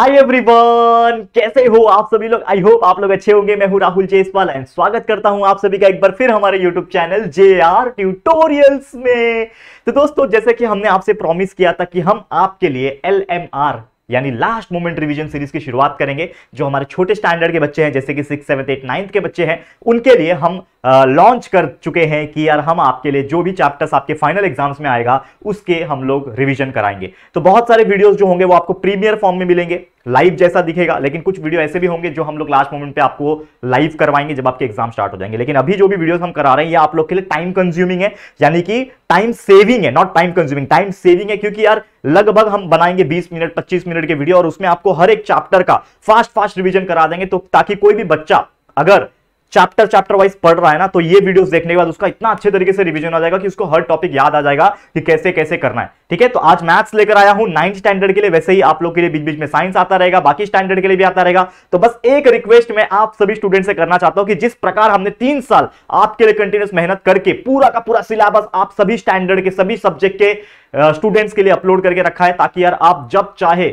hi everyone कैसे हो आप सभी लोग आई होप आप लोग अच्छे होंगे मैं हूं राहुल जेसवाल एंड स्वागत करता हूं आप सभी का एक बार फिर हमारे YouTube channel J R tutorials में तो दोस्तों जैसे कि हमने आपसे प्रॉमिस किया था कि हम आपके लिए एल एम आर यानी लास्ट मोमेंट रिवीजन सीरीज की शुरुआत करेंगे जो हमारे छोटे स्टैंडर्ड के बच्चे हैं जैसे कि सिक्स सेवन एट नाइन्थ के बच्चे हैं उनके लिए हम लॉन्च कर चुके हैं कि यार हम आपके लिए जो भी चैप्टर्स आपके फाइनल एग्जाम्स में आएगा उसके हम लोग रिविजन कराएंगे तो बहुत सारे वीडियोस जो होंगे वो आपको प्रीमियर फॉर्म में मिलेंगे लाइव जैसा दिखेगा लेकिन कुछ वीडियो ऐसे भी होंगे जो हम लोग लास्ट मोमेंट पे आपको लाइव करवाएंगे जब आपके एग्जाम स्टार्ट हो जाएंगे लेकिन अभी जो भी वीडियोस हम करा रहे हैं ये आप लोग के लिए टाइम कंज्यूमिंग है यानी कि टाइम सेविंग है not time consuming time saving है क्योंकि यार लगभग हम बनाएंगे 20 मिनट 25 मिनट के वीडियो और उसमें आपको हर एक चैप्टर का फास्ट फास्ट रिविजन करा देंगे तो ताकि कोई भी बच्चा अगर चैप्टर चैप्टर वाइज पढ़ रहा है ना तो ये वीडियो देखने के बाद उसका इतना अच्छे तरीके से रिवीजन आ जाएगा कि उसको हर टॉपिक याद आ जाएगा कि कैसे कैसे करना है ठीक है तो आज मैथ्स लेकर आया हूं नाइन्थ स्टैंडर्ड के लिए वैसे ही आप लोग के लिए बीच बीच में साइंस आता रहेगा बाकी स्टैंडर्ड के लिए भी आता रहेगा तो बस एक रिक्वेस्ट मैं आप सभी स्टूडेंट से करना चाहता हूं कि जिस प्रकार हमने तीन साल आपके लिए कंटिन्यूस मेहनत करके पूरा का पूरा सिलेबस आप सभी स्टैंडर्ड के सभी सब्जेक्ट के स्टूडेंट्स के लिए अपलोड करके रखा है ताकि यार आप जब चाहे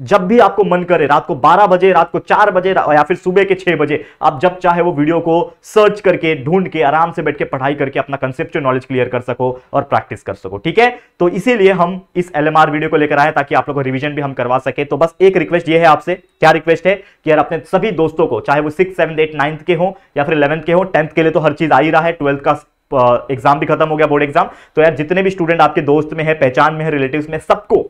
जब भी आपको मन करे रात को 12 बजे रात को 4 बजे या फिर सुबह के 6 बजे आप जब चाहे वो वीडियो को सर्च करके ढूंढ के आराम से बैठ के पढ़ाई करके अपना कंसेप्ट नॉलेज क्लियर कर सको और प्रैक्टिस कर सको ठीक है तो इसीलिए हम इस एल वीडियो को लेकर आए ताकि आप लोग रिविजन भी हम करवा सके तो बस एक रिक्वेस्ट ये है आपसे क्या रिक्वेस्ट है कि यार अपने सभी दोस्तों को चाहे वो सिक्स सेवन एट नाइन्थ के हो या फिर इलेवंथ के हो टेंथ के लिए तो हर चीज आ ही रहा है ट्वेल्थ का एग्जाम भी खत्म हो गया बोर्ड एग्जाम तो यार जितने भी स्टूडेंट आपके दोस्त में है पहचान में है रिलेटिव्स में सबको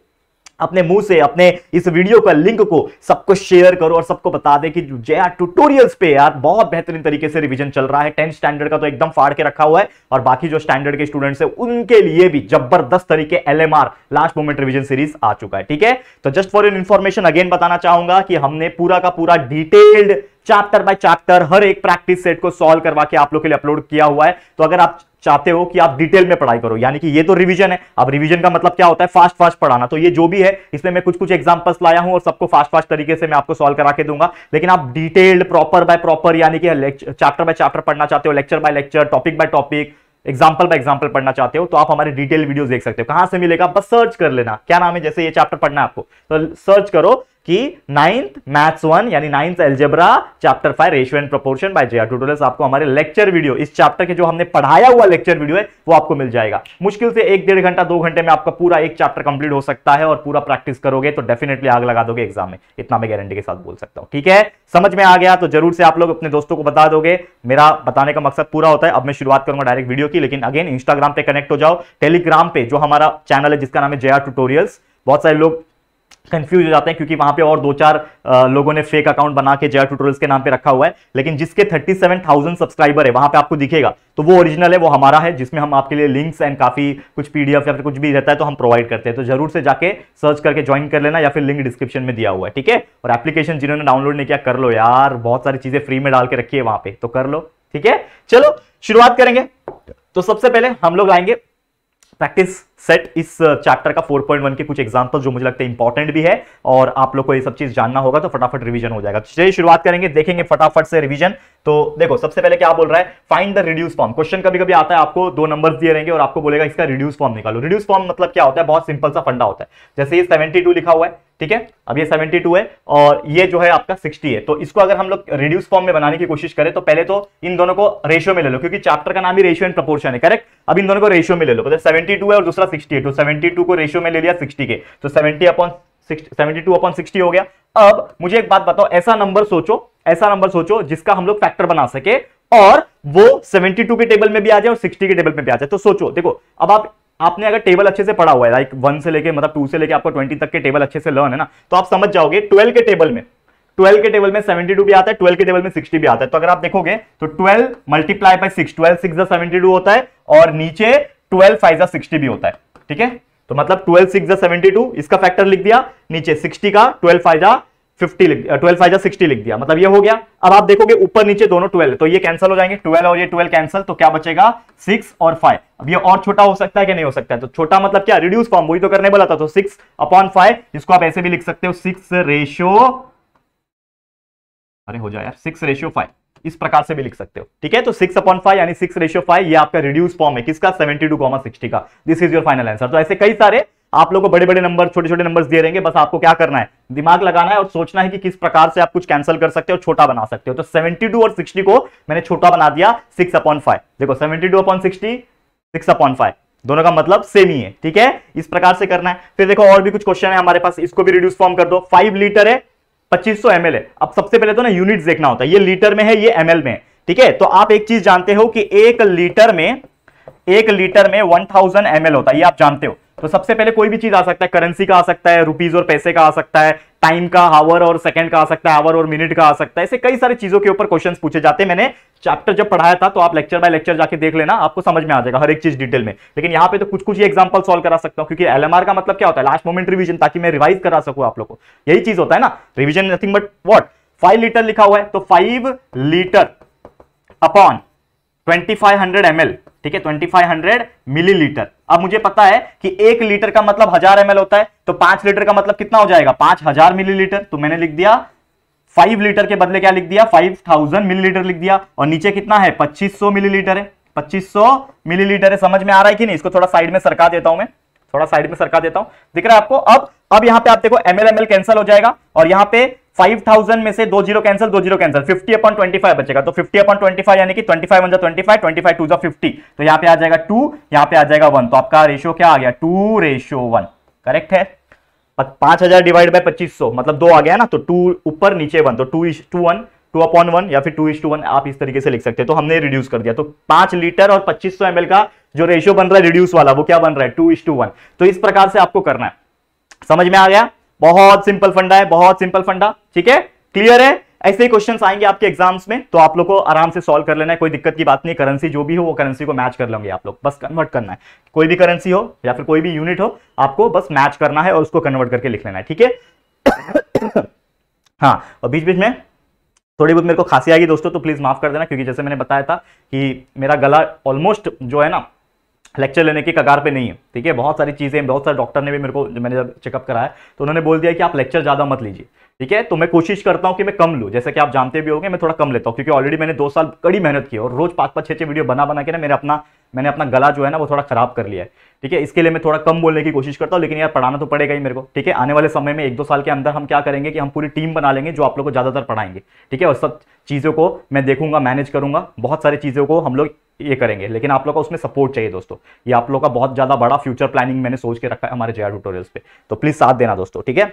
अपने मुंह से अपने इस वीडियो का लिंक को सबको शेयर करो और सबको बता दे कि जया ट्यूटोरियल्स पे यार बहुत बेहतरीन तरीके से रिवीजन चल रहा है टेंथ स्टैंडर्ड का तो एकदम फाड़ के रखा हुआ है और बाकी जो स्टैंडर्ड के स्टूडेंट्स है उनके लिए भी जबरदस्त तरीके एल लास्ट मोमेंट रिविजन सीरीज आ चुका है ठीक है तो just for in information again बताना चाहूंगा कि हमने पूरा का पूरा डिटेल्ड चैप्टर बाय चैप्टर हर एक प्रैक्टिस सेट को सॉल्व करवा के आप लोग के लिए अपलोड किया हुआ है तो अगर आप चाहते हो कि आप डिटेल में पढ़ाई करो यानी कि ये तो रिवीजन है अब रिवीजन का मतलब क्या होता है फास्ट फास्ट पढ़ाना तो ये जो भी है इसमें मैं कुछ कुछ एग्जांपल्स लाया हूं और सबको फास्ट फास्ट तरीके से मैं आपको सॉल्व करा के दूंगा लेकिन आप डिटेल्ड प्रॉपर बाय प्रॉपर यानी कि चैप्टर बाय चैप्टर पढ़ना चाहते हो lecture by lecture topic by topic example by example पढ़ना चाहते हो तो आप हमारे डिटेल वीडियो देख सकते हो कहां से मिलेगा बस सर्च कर लेना क्या नाम है जैसे ये चैप्टर पढ़ना है आपको तो सर्च करो कि नाइन्थ मैथ्स वन यानी ninth algebra chapter five ratio and proportion by J tutorials आपको हमारे लेक्चर वीडियो इस चैप्टर के जो हमने पढ़ाया हुआ लेक्चर वीडियो है वो आपको मिल जाएगा मुश्किल से एक डेढ़ घंटा दो घंटे में आपका पूरा एक चैप्टर कंप्लीट हो सकता है और पूरा प्रैक्टिस करोगे तो डेफिनेटली आग लगा दोगे एग्जाम में इतना मैं गारंटी के साथ बोल सकता हूँ ठीक है समझ में आ गया तो जरूर से आप लोग अपने दोस्तों को बता दोगे मेरा बताने का मकसद पूरा होता है अब मैं शुरुआत करूंगा डायरेक्ट वीडियो की लेकिन अगेन इंस्टाग्राम पे कनेक्ट हो जाओ टेलीग्राम पे जो हमारा चैनल है जिसका नाम है जया ट्यूटोरियल्स बहुत सारे लोग कंफ्यूज हो जाते हैं क्योंकि वहां पे और दो चार लोगों ने फेक अकाउंट बना के जया ट्यूटोरियल्स के नाम पे रखा हुआ है लेकिन जिसके 37,000 सब्सक्राइबर है वहां पे आपको दिखेगा तो वो ओरिजिनल है वो हमारा है जिसमें हम आपके लिए लिंक्स एंड काफी कुछ पीडीएफ या फिर कुछ भी रहता है तो हम प्रोवाइड करते हैं तो जरूर से जाके सर्च करके ज्वाइन कर लेना या फिर लिंक डिस्क्रिप्शन में दिया हुआ है ठीक है और एप्लीकेशन जिन्होंने डाउनलोड नहीं किया कर लो यार बहुत सारी चीजें फ्री में डाल के रखी है वहां पे तो कर लो ठीक है चलो शुरुआत करेंगे तो सबसे पहले हम लोग आएंगे प्रैक्टिस सेट इस चैप्टर uh, का 4.1 के कुछ एग्जाम्पल जो मुझे लगता है इंपॉर्टेंट भी है और आप लोग को ये सब चीज जानना होगा तो फटाफट रिवीजन हो जाएगा चलिए शुरुआत करेंगे देखेंगे फटाफट से रिवीजन तो देखो सबसे पहले क्या बोल रहा है find the reduce form question कभी कभी आता है आपको दो नंबर दिए रहेंगे और आपको बोलेगा इसका रिड्यूस फॉर्म निकालो रिड्यूस फॉर्म मतलब क्या होता है बहुत सिंपल सा फंडा होता है जैसे ये सेवेंटी लिखा हुआ है ठीक है अब ये 72 है और ये जो है आपका 60 है तो इसको अगर हम लोग रिड्यूस फॉर्म में बनाने की कोशिश करें तो पहले तो इन दोनों को रेशियो में ले लो क्योंकि चैप्टर का नाम ही रेशियो एंड प्रपोर्शन है करेक्ट अब इन दोनों को रेशियो में ले लो मतलब तो 72 है और दूसरा था सिक्सटी तो सेवेंटी को रेशियो में ले लिया सिक्सटी के तो seventy upon seventy two upon sixty हो गया अब मुझे एक बात बताओ ऐसा नंबर सोचो ऐसा नंबर सोचो जिसका हम लोग फैक्टर बना सके और वो 72 के टेबल में भी आ जाए और 60 के टेबल में भी आ जाए तो सोचो देखो अब आप आपने अगर टेबल अच्छे से पढ़ा हुआ है लाइक वन से लेके मतलब टू से लेके आपको ट्वेंटी तक के टेबल अच्छे से लर्न है ना तो आप समझ जाओगे ट्वेल्व के टेबल में ट्वेल्व के टेबल में सेवेंटी भी आता है ट्वेल्व के टेबल में सिक्सटी भी आता है तो अगर आप देखोगे तो twelve multiply by six twelve six seventy two होता है और नीचे ट्वेल्व फाइव या सिक्सटी भी होता है ठीक है तो मतलब ट्वेल्व सिक्स या सेवेंटी टू इसका फैक्टर लिख दिया नीचे सिक्सटी का ट्वेल्व फाइव या फिफ्टी लिख ट्वेल्व फाइव या सिक्सटी लिख दिया मतलब ये हो गया अब आप देखोगे ऊपर नीचे दोनों ट्वेल्व तो ये कैंसिल हो जाएंगे ट्वेल्व और ये ट्वेल्व कैंसिल तो क्या बचेगा सिक्स और फाइव अब ये और छोटा हो सकता है कि नहीं हो सकता है तो छोटा मतलब क्या रिड्यूस फॉर्म वही तो करने बोला था तो सिक्स अपॉन फाइव इसको आप ऐसे भी लिख सकते हो सिक्स रेशियो अरे हो जाए यार सिक्स रेशियो फाइव इस प्रकार से भी लिख सकते हो ठीक है तो सिक्स अपॉन फाइव यानी सिक्स रेशियो फाइव ये आपका रिड्यूस फॉर्म है किसका सेवेंटी टू कॉमा सिक्सटी का this is your final answer तो ऐसे कई सारे आप लोगों को बड़े बड़े नंबर छोटे छोटे नंबर्स दे रहेंगे बस आपको क्या करना है दिमाग लगाना है और सोचना है कि किस प्रकार से आप कुछ कैंसिल कर सकते हो छोटा बना सकते हो तो 72 और 60 को मैंने छोटा बना दिया 6 अपॉन फाइव देखो 72 two upon sixty six upon five दोनों का मतलब सेम ही है ठीक है इस प्रकार से करना है फिर देखो और भी कुछ क्वेश्चन है हमारे पास इसको भी रिड्यूस फॉर्म कर दो फाइव लीटर है पच्चीस सौ है अब सबसे पहले तो ना यूनिट देखना होता है ये लीटर में है ये एमएल में है ठीक है तो आप एक चीज जानते हो कि एक लीटर में एक लीटर में वन थाउजेंड होता है ये आप जानते हो तो सबसे पहले कोई भी चीज आ सकता है करेंसी का आ सकता है रुपीज और पैसे का आ सकता है टाइम का हावर और सेकंड का आ सकता है आवर और मिनट का आ सकता है ऐसे कई सारी चीजों के ऊपर क्वेश्चंस पूछे जाते हैं मैंने चैप्टर जब पढ़ाया था तो आप लेक्चर बाय लेक्चर जाके देख लेना आपको समझ में आ जाएगा हर एक चीज डिटेल में लेकिन यहाँ पे तो कुछ कुछ ही एग्जाम्पल सॉल्व करा सकता हूँ क्योंकि एल का मतलब क्या होता है लास्ट मोमेंट रिविजन ताकि मैं रिवाइज करा सकूँ आप लोग को यही चीज होता है ना revision nothing but what five litre लिखा हुआ है तो फाइव लीटर अपॉन 2500 ml ठीक है 2500 मिलीलीटर अब मुझे पता है कि एक लीटर का मतलब हजार ml होता है तो पांच लीटर का मतलब कितना हो जाएगा पांच हजार मिलीलीटर तो मैंने लिख दिया फाइव लीटर के बदले क्या लिख दिया फाइव थाउजेंड मिलीलीटर लिख दिया और नीचे कितना है पच्चीस सौ मिलीलीटर है पच्चीस सौ मिलीलीटर है समझ में आ रहा है कि नहीं इसको थोड़ा साइड में सरका देता हूं मैं थोड़ा साइड में सरका देता हूं दिख रहा है आपको अब अब यहां पे आप देखो एमएल एमएल कैंसिल हो जाएगा और यहां पे 5000 में से दो जीरो कैंसिल दो जीरो कैंसिल 50 अपॉन 25 बचेगा तो फिफ्टी अपॉन ट्वेंटी फाइव यानी कि 25 फाइव वन जो twenty five twenty five two जो फिफ्टी तो यहाँ पे आ जाएगा टू यहाँ पे आ जाएगा वन तो आपका रेशियो क्या आ गया टू रेशियो वन करेक्ट है पांच हजार डिवाइड बाई पच्चीस सौ मतलब दो आ गया ना तो टू ऊपर नीचे वन तो two is to one two upon one या फिर टू इज टू वन आप इस तरीके से लिख सकते हैं तो हमने रिड्यूस कर दिया तो पांच लीटर और पच्चीस सौ एल का जो रेशियो बन रहा है रिड्यूस वाला वो क्या बन रहा है टू इज टू वन तो इस प्रकार से आपको करना है समझ में आ गया बहुत सिंपल फंडा है बहुत सिंपल फंडा ठीक है क्लियर है ऐसे ही क्वेश्चंस आएंगे आपके एग्जाम्स में तो आप लोग को आराम से सॉल्व कर लेना है कोई दिक्कत की बात नहीं करेंसी जो भी हो वो करेंसी को मैच कर लेंगे आप लोग बस कन्वर्ट करना है कोई भी करेंसी हो या फिर कोई भी यूनिट हो आपको बस मैच करना है और उसको कन्वर्ट करके लिख लेना है ठीक है हाँ और बीच बीच में थोड़ी बहुत मेरे को खांसी आएगी दोस्तों तो प्लीज़ माफ़ कर देना क्योंकि जैसे मैंने बताया था कि मेरा गला ऑलमोस्ट जो है ना लेक्चर लेने की कगार पे नहीं है ठीक है बहुत सारी चीज़ें बहुत सारे डॉक्टर ने भी मेरे को मैंने जब चेकअप कराया तो उन्होंने बोल दिया कि आप लेक्चर ज़्यादा मत लीजिए ठीक है तो मैं कोशिश करता हूँ कि मैं कम लूँ जैसे कि आप जानते भी होंगे मैं थोड़ा कम लेता हूँ क्योंकि ऑलरेडी मैंने दो साल कड़ी मेहनत की और रोज पाँच पाँच छः छः वीडियो बना बना के ना मेरे अपना मैंने अपना गला जो है ना वो थोड़ा खराब कर लिया है ठीक है इसके लिए मैं थोड़ा कम बोलने की कोशिश करता हूँ लेकिन यार पढ़ाना तो पड़ेगा ही मेरे को ठीक है आने वाले समय में एक दो साल के अंदर हम क्या करेंगे कि हम पूरी टीम बना लेंगे जो आप लोग को ज़्यादातर पढ़ाएंगे ठीक है और सब चीज़ों को मैं देखूंगा मैनेज करूंगा बहुत सारी चीज़ों को हम लोग ये करेंगे लेकिन आप लोग का उसमें सपोर्ट चाहिए दोस्तों ये आप लोग का बहुत ज़्यादा बड़ा फ्यूचर प्लानिंग मैंने सोच के रखा है हमारे जेआर ट्यूटोरियल्स पे तो प्लीज़ साथ देना दोस्तों ठीक है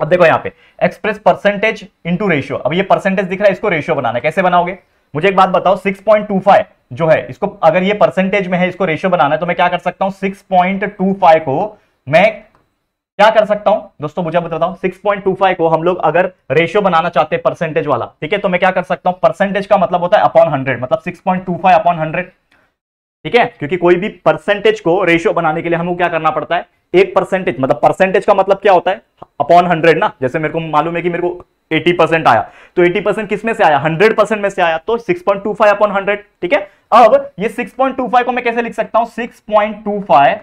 अब देखो यहाँ पे एक्सप्रेस परसेंटेज इंटू रेशियो अब ये परसेंटेज दिख रहा है इसको रेशियो बनाना कैसे बनाओगे मुझे एक बात बताओ सिक्स जो है इसको अगर ये परसेंटेज में है इसको रेशियो बनाना है तो मैं क्या कर सकता हूँ सिक्स को मैं क्या कर सकता हूं दोस्तों मुझे बताओ 6.25 को हम लोग अगर रेशियो बनाना चाहते हैं परसेंटेज वाला ठीक है तो मैं क्या कर सकता हूं परसेंटेज का मतलब होता है अपॉन हंड्रेड मतलब 6.25 अपॉन हंड्रेड ठीक है क्योंकि कोई भी परसेंटेज को रेशियो बनाने के लिए हमको क्या करना पड़ता है एक परसेंटेज मतलब परसेंटेज का मतलब क्या होता है अपॉन हंड्रेड ना जैसे मेरे को मालूम है कि मेरे को 80 परसेंट आया तो 80 परसेंट किस में से आया 100 परसेंट में से आया तो 6.25 अपॉन हंड्रेड ठीक है अब ये 6.25 को मैं कैसे लिख सकता हूं 6.25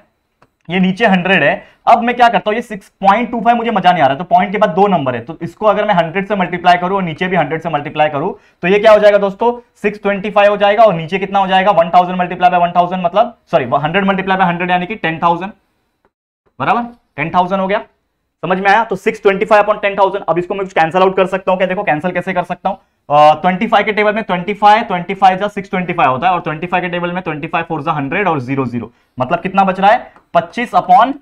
ये नीचे हंड्रेड है अब मैं क्या करता हूं ये पॉइंट टू फाइव मुझे मजा नहीं आ रहा तो पॉइंट के बाद दो नंबर है तो इसको अगर मैं हंड्रेड से मल्टीप्लाई करूं और नीचे भी हंड्रेड से मल्टीप्लाई करूं तो ये क्या हो जाएगा दोस्तों सिक्स ट्वेंटी फाइव हो जाएगा और नीचे कितना हो जाएगा one thousand multiply by one thousand मतलब sorry hundred multiply by hundred यानी कि टेन थाउजेंड बराबर टेन थाउजेंड हो गया समझ में आया तो six twenty five upon ten thousand अब इसको मैं कुछ कैंसल आउट कर सकता हूँ क्या देखो कैंसिल कैसे कर सकता हूँ ट्वेंटी uh, फाइव के टेबल में ट्वेंटी फाइव ट्वेंटी फाइव जो सिक्स ट्वेंटी फाइव होता है और ट्वेंटी फाइव के टेबल में ट्वेंटी फाइव फोर जो हंड्रेड और जीरो जीरो मतलब कितना बच रहा है पच्चीस अपॉन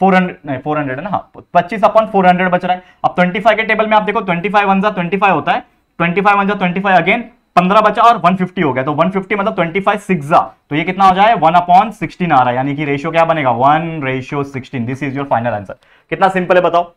फोर हंड्रेड नहीं फोर हंड्रेड है ना हाँ, पच्चीस अपॉन फोर हंड्रेड बच रहा है अब ट्वेंटी फाइव के टेबल में आप देखो ट्वेंटी फाइव वन जा ट्वेंटी फाइव होता है ट्वेंटी फाइव वन जा ट्वेंटी फाइव अगेन पंद्रह बचा और वन फिफ्टी हो गया तो वन फिफ्टी मतलब ट्वेंटी फाइव सिक्स जा तो ये कितना हो जाए वन अपॉन सिक्सटीन आ रहा है यानी कि रेशियो क्या बनेगा one ratio sixteen this is your final answer कितना सिंपल है बताओ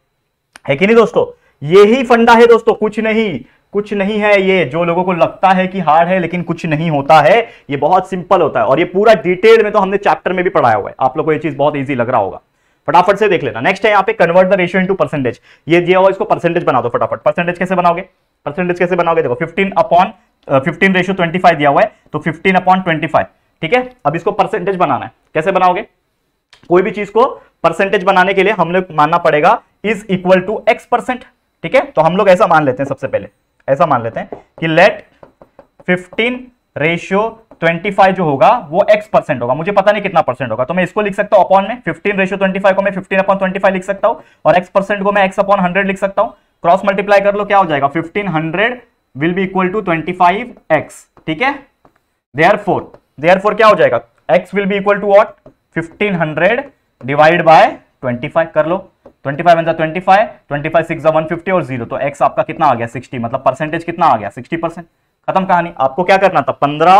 है कि नहीं दोस्तों यही फंडा है दोस्तों कुछ नहीं कुछ नहीं है ये जो लोगों को लगता है कि हार्ड है लेकिन कुछ नहीं होता है ये बहुत सिंपल होता है और ये पूरा डिटेल में तो हमने चैप्टर में भी पढ़ाया हुआ है आप लोग को ये चीज बहुत ईजी लग रहा होगा फटाफट से देख लेना नेक्स्ट है यहाँ पे convert the ratio into percentage ये दिया हुआ इसको परसेंटेज बना दो फटाफट परसेंटेज कैसे बनाओगे परसेंटेज कैसे बनाओगे देखो fifteen upon fifteen ratio twenty दिया हुआ है तो फिफ्टीन अपॉन ट्वेंटी ठीक है अब इसको परसेंटेज बनाना है कैसे बनाओगे कोई भी चीज को परसेंटेज बनाने के लिए हम लोग मानना पड़ेगा is equal to x percent ठीक है तो हम लोग ऐसा मान लेते हैं सबसे पहले ऐसा मान लेते हैं कि लेट 15 रेशियो 25 जो होगा वो x परसेंट होगा मुझे पता नहीं कितना परसेंट होगा तो मैं इसको लिख सकता हूं अपॉन में 15 रेशियो 25 को मैं 15 अपॉन 25 लिख सकता हूं और x परसेंट को मैं x अपॉन 100 लिख सकता हूं क्रॉस मल्टीप्लाई कर लो क्या हो जाएगा 1500 will be equal to 25x ठीक है देयर फोर क्या हो जाएगा x will be equal to what 1500 divide by 25 कर लो 25 फाइव एंजा twenty five twenty five six one fifty और जीरो तो एक्स आपका कितना आ गया 60 मतलब परसेंटेज कितना आ गया 60 परसेंट खत्म कहानी आपको क्या करना था 15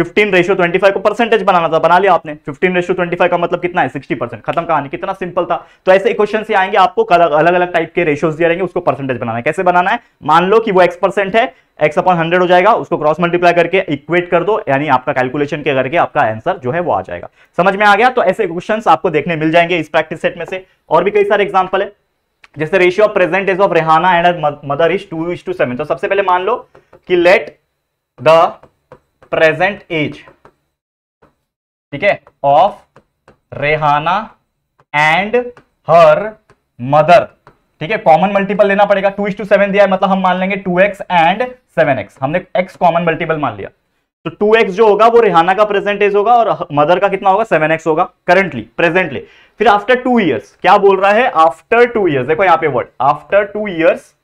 15 रेशियो फाइव को परसेंटेज बनाना था बना लिया आपने 15 रेशियो फाइव का मतलब कितना है सिक्सटी परसेंट खत्म कहानी कितना सिंपल था तो ऐसे क्वेश्चन से आएंगे आपको अलग अलग अलग टाइप के रेशियोज दिए रहेंगे उसको परसेंटेज बनाना है कैसे बनाना है मान लो कि वो एक्स परसेंट है एक्स अपॉन हंड्रेड हो जाएगा उसको क्रॉस मल्टीप्लाई करके इक्वेट कर दो यानी आपका कैलकुलेशन के करके आपका आंसर जो है वो आ जाएगा समझ में आ गया तो ऐसे क्वेश्चन आपको देखने मिल जाएंगे इस प्रैक्टिस सेट में से और भी कई सारे एग्जाम्पल है जैसे ratio of present is of Rehana and mother is two is to seven तो सबसे पहले मान लो कि लेट द प्रेजेंट एज ठीक है of Rehana and her mother ठीक है कॉमन मल्टीपल लेना पड़ेगा टू इज टू सेवन दिया है मतलब हम मान लेंगे two x and seven x हमने एक्स कॉमन मल्टीपल मान लिया तो टू एक्स जो होगा वो रेहाना का प्रेजेंट एज होगा और मदर का कितना होगा सेवन एक्स होगा करंटली प्रेजेंटली फिर आफ्टर टू ईयर्स क्या बोल रहा है आफ्टर टू ईयर्स देखो यहां पे word after two years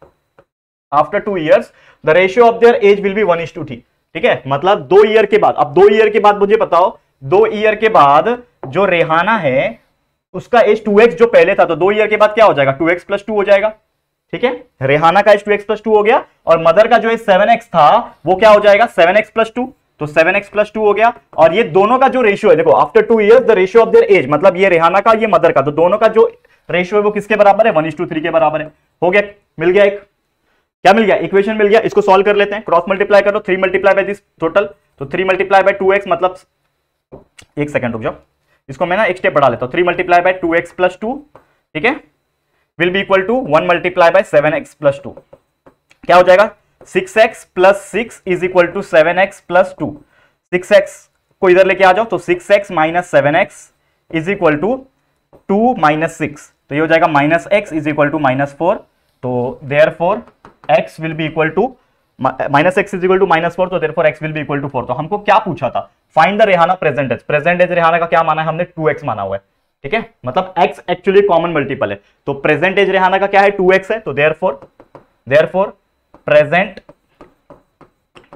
after two years the ratio of their age will be one is to three ठीक है मतलब दो ईयर के बाद अब दो ईयर के बाद मुझे बताओ दो ईयर के बाद जो रेहाना है उसका एज टू एक्स जो पहले था तो दो ईयर के बाद क्या हो जाएगा टू एक्स प्लस टू हो जाएगा ठीक है रेहाना का age two x plus two हो गया और मदर का जो एज सेवन एक्स था वो क्या हो जाएगा सेवन एक्स प्लस टू तो सेवन एक्स प्लस टू हो गया और ये दोनों का जो रेशियो है देखो after two year the ratio of their age मतलब ये रेहाना का ये मदर का तो दोनों का जो रेशियो है वो किसके बराबर है वन इज टू थ्री के बराबर है हो गया मिल गया एक क्या मिल गया इक्वेशन मिल गया इसको सोल्व कर लेते हैं क्रॉस मल्टीप्लाई करो three multiply by this total तो three multiply by two x मतलब एक सेकंड रुक जाओ इसको मैं ना एक स्टेप बढ़ा लेता हूँ three multiply by two x plus two ठीक है will be equal to one multiply by seven x plus two क्या हो जाएगा six x plus six is equal to seven x plus two six x को इधर लेके आ जाओ तो six x minus seven x is equal to two minus six तो ये हो जाएगा minus x is equal to minus four तो there four x will be equal to minus x is equal to minus four तो there x will be equal to four तो हमको क्या पूछा था find the Rehana present age present age Rehana का क्या माना है हमने टू एक्स माना हुआ है ठीक है मतलब x एक्चुअली कॉमन मल्टीपल है तो प्रेजेंट एज रेहाना का क्या है 2x है तो there four there four present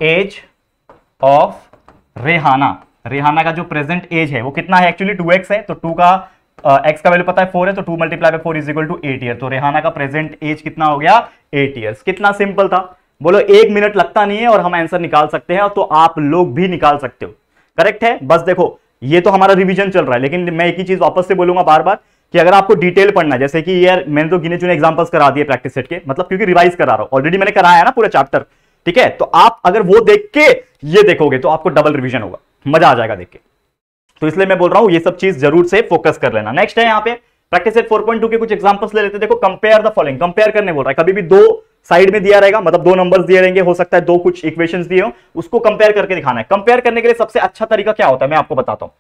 age of Rehana Rehana का जो प्रेजेंट एज है वो कितना है एक्चुअली 2x है तो टू का एक्स uh, का वैल्यू पता है फोर है तो two multiply by four is equal to eight year तो रेहाना का प्रेजेंट एज कितना हो गया एट ईयर कितना सिंपल था बोलो एक मिनट लगता नहीं है और हम आंसर निकाल सकते हैं तो आप लोग भी निकाल सकते हो करेक्ट है बस देखो ये तो हमारा रिवीजन चल रहा है लेकिन मैं एक ही चीज वापस से बोलूंगा बार बार कि अगर आपको डिटेल पढ़ना है जैसे कि यार मैंने तो गिने चुने एग्जांपल्स करा दिए प्रैक्टिस सेट के मतलब क्योंकि रिवाइज करा रहा हूं ऑलरेडी मैंने कराया है ना पूरा चैप्टर ठीक है तो आप अगर वो देख के ये देखोगे तो आपको डबल रिविजन होगा मजा आ जाएगा देख के तो इसलिए मैं बोल रहा हूं ये सब चीज जरूर से फोकस कर लेना नेक्स्ट है यहाँ पे प्रैक्टिस सेट 4.2 के कुछ एग्जांपल्स ले लेते देखो कंपेयर द फॉलोइंग कंपेयर करने बोल रहा है कभी भी दो साइड में दिया रहेगा मतलब दो नंबर्स दिए रहेंगे हो सकता है दो कुछ इक्वेशंस दिए हो उसको कंपेयर करके दिखाना है कंपेयर करने के लिए सबसे अच्छा तरीका क्या होता है मैं आपको बताता हूँ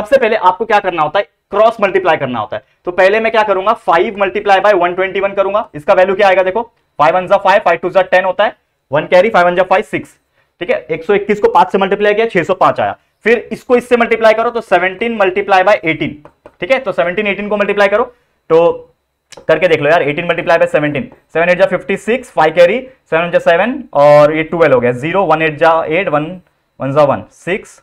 सबसे पहले आपको क्या करना होता है क्रॉस मल्टीप्लाई करना होता है तो पहले मैं क्या करूंगा फाइव मल्टीप्लाई बाय वन करूंगा इसका वैल्यू क्या आएगा देखो फाइव वन जो फाइव फाइव टू जो होता है वन कैरी फाइव वन जो फाइव सिक्स ठीक है एक को पांच से मल्टीप्लाई किया छह आया फिर इसको इससे मल्टीप्लाई करो तो 17 मल्टीप्लाई बाय 18 ठीक है तो 17 18 को मल्टीप्लाई करो तो करके देख लो यार 18 मल्टीप्लाई बाय 17 7 एट जा fifty six five carry seven जा सेवन और ये ट्वेल्व हो गया जीरो वन एट जा एट वन वन जा वन सिक्स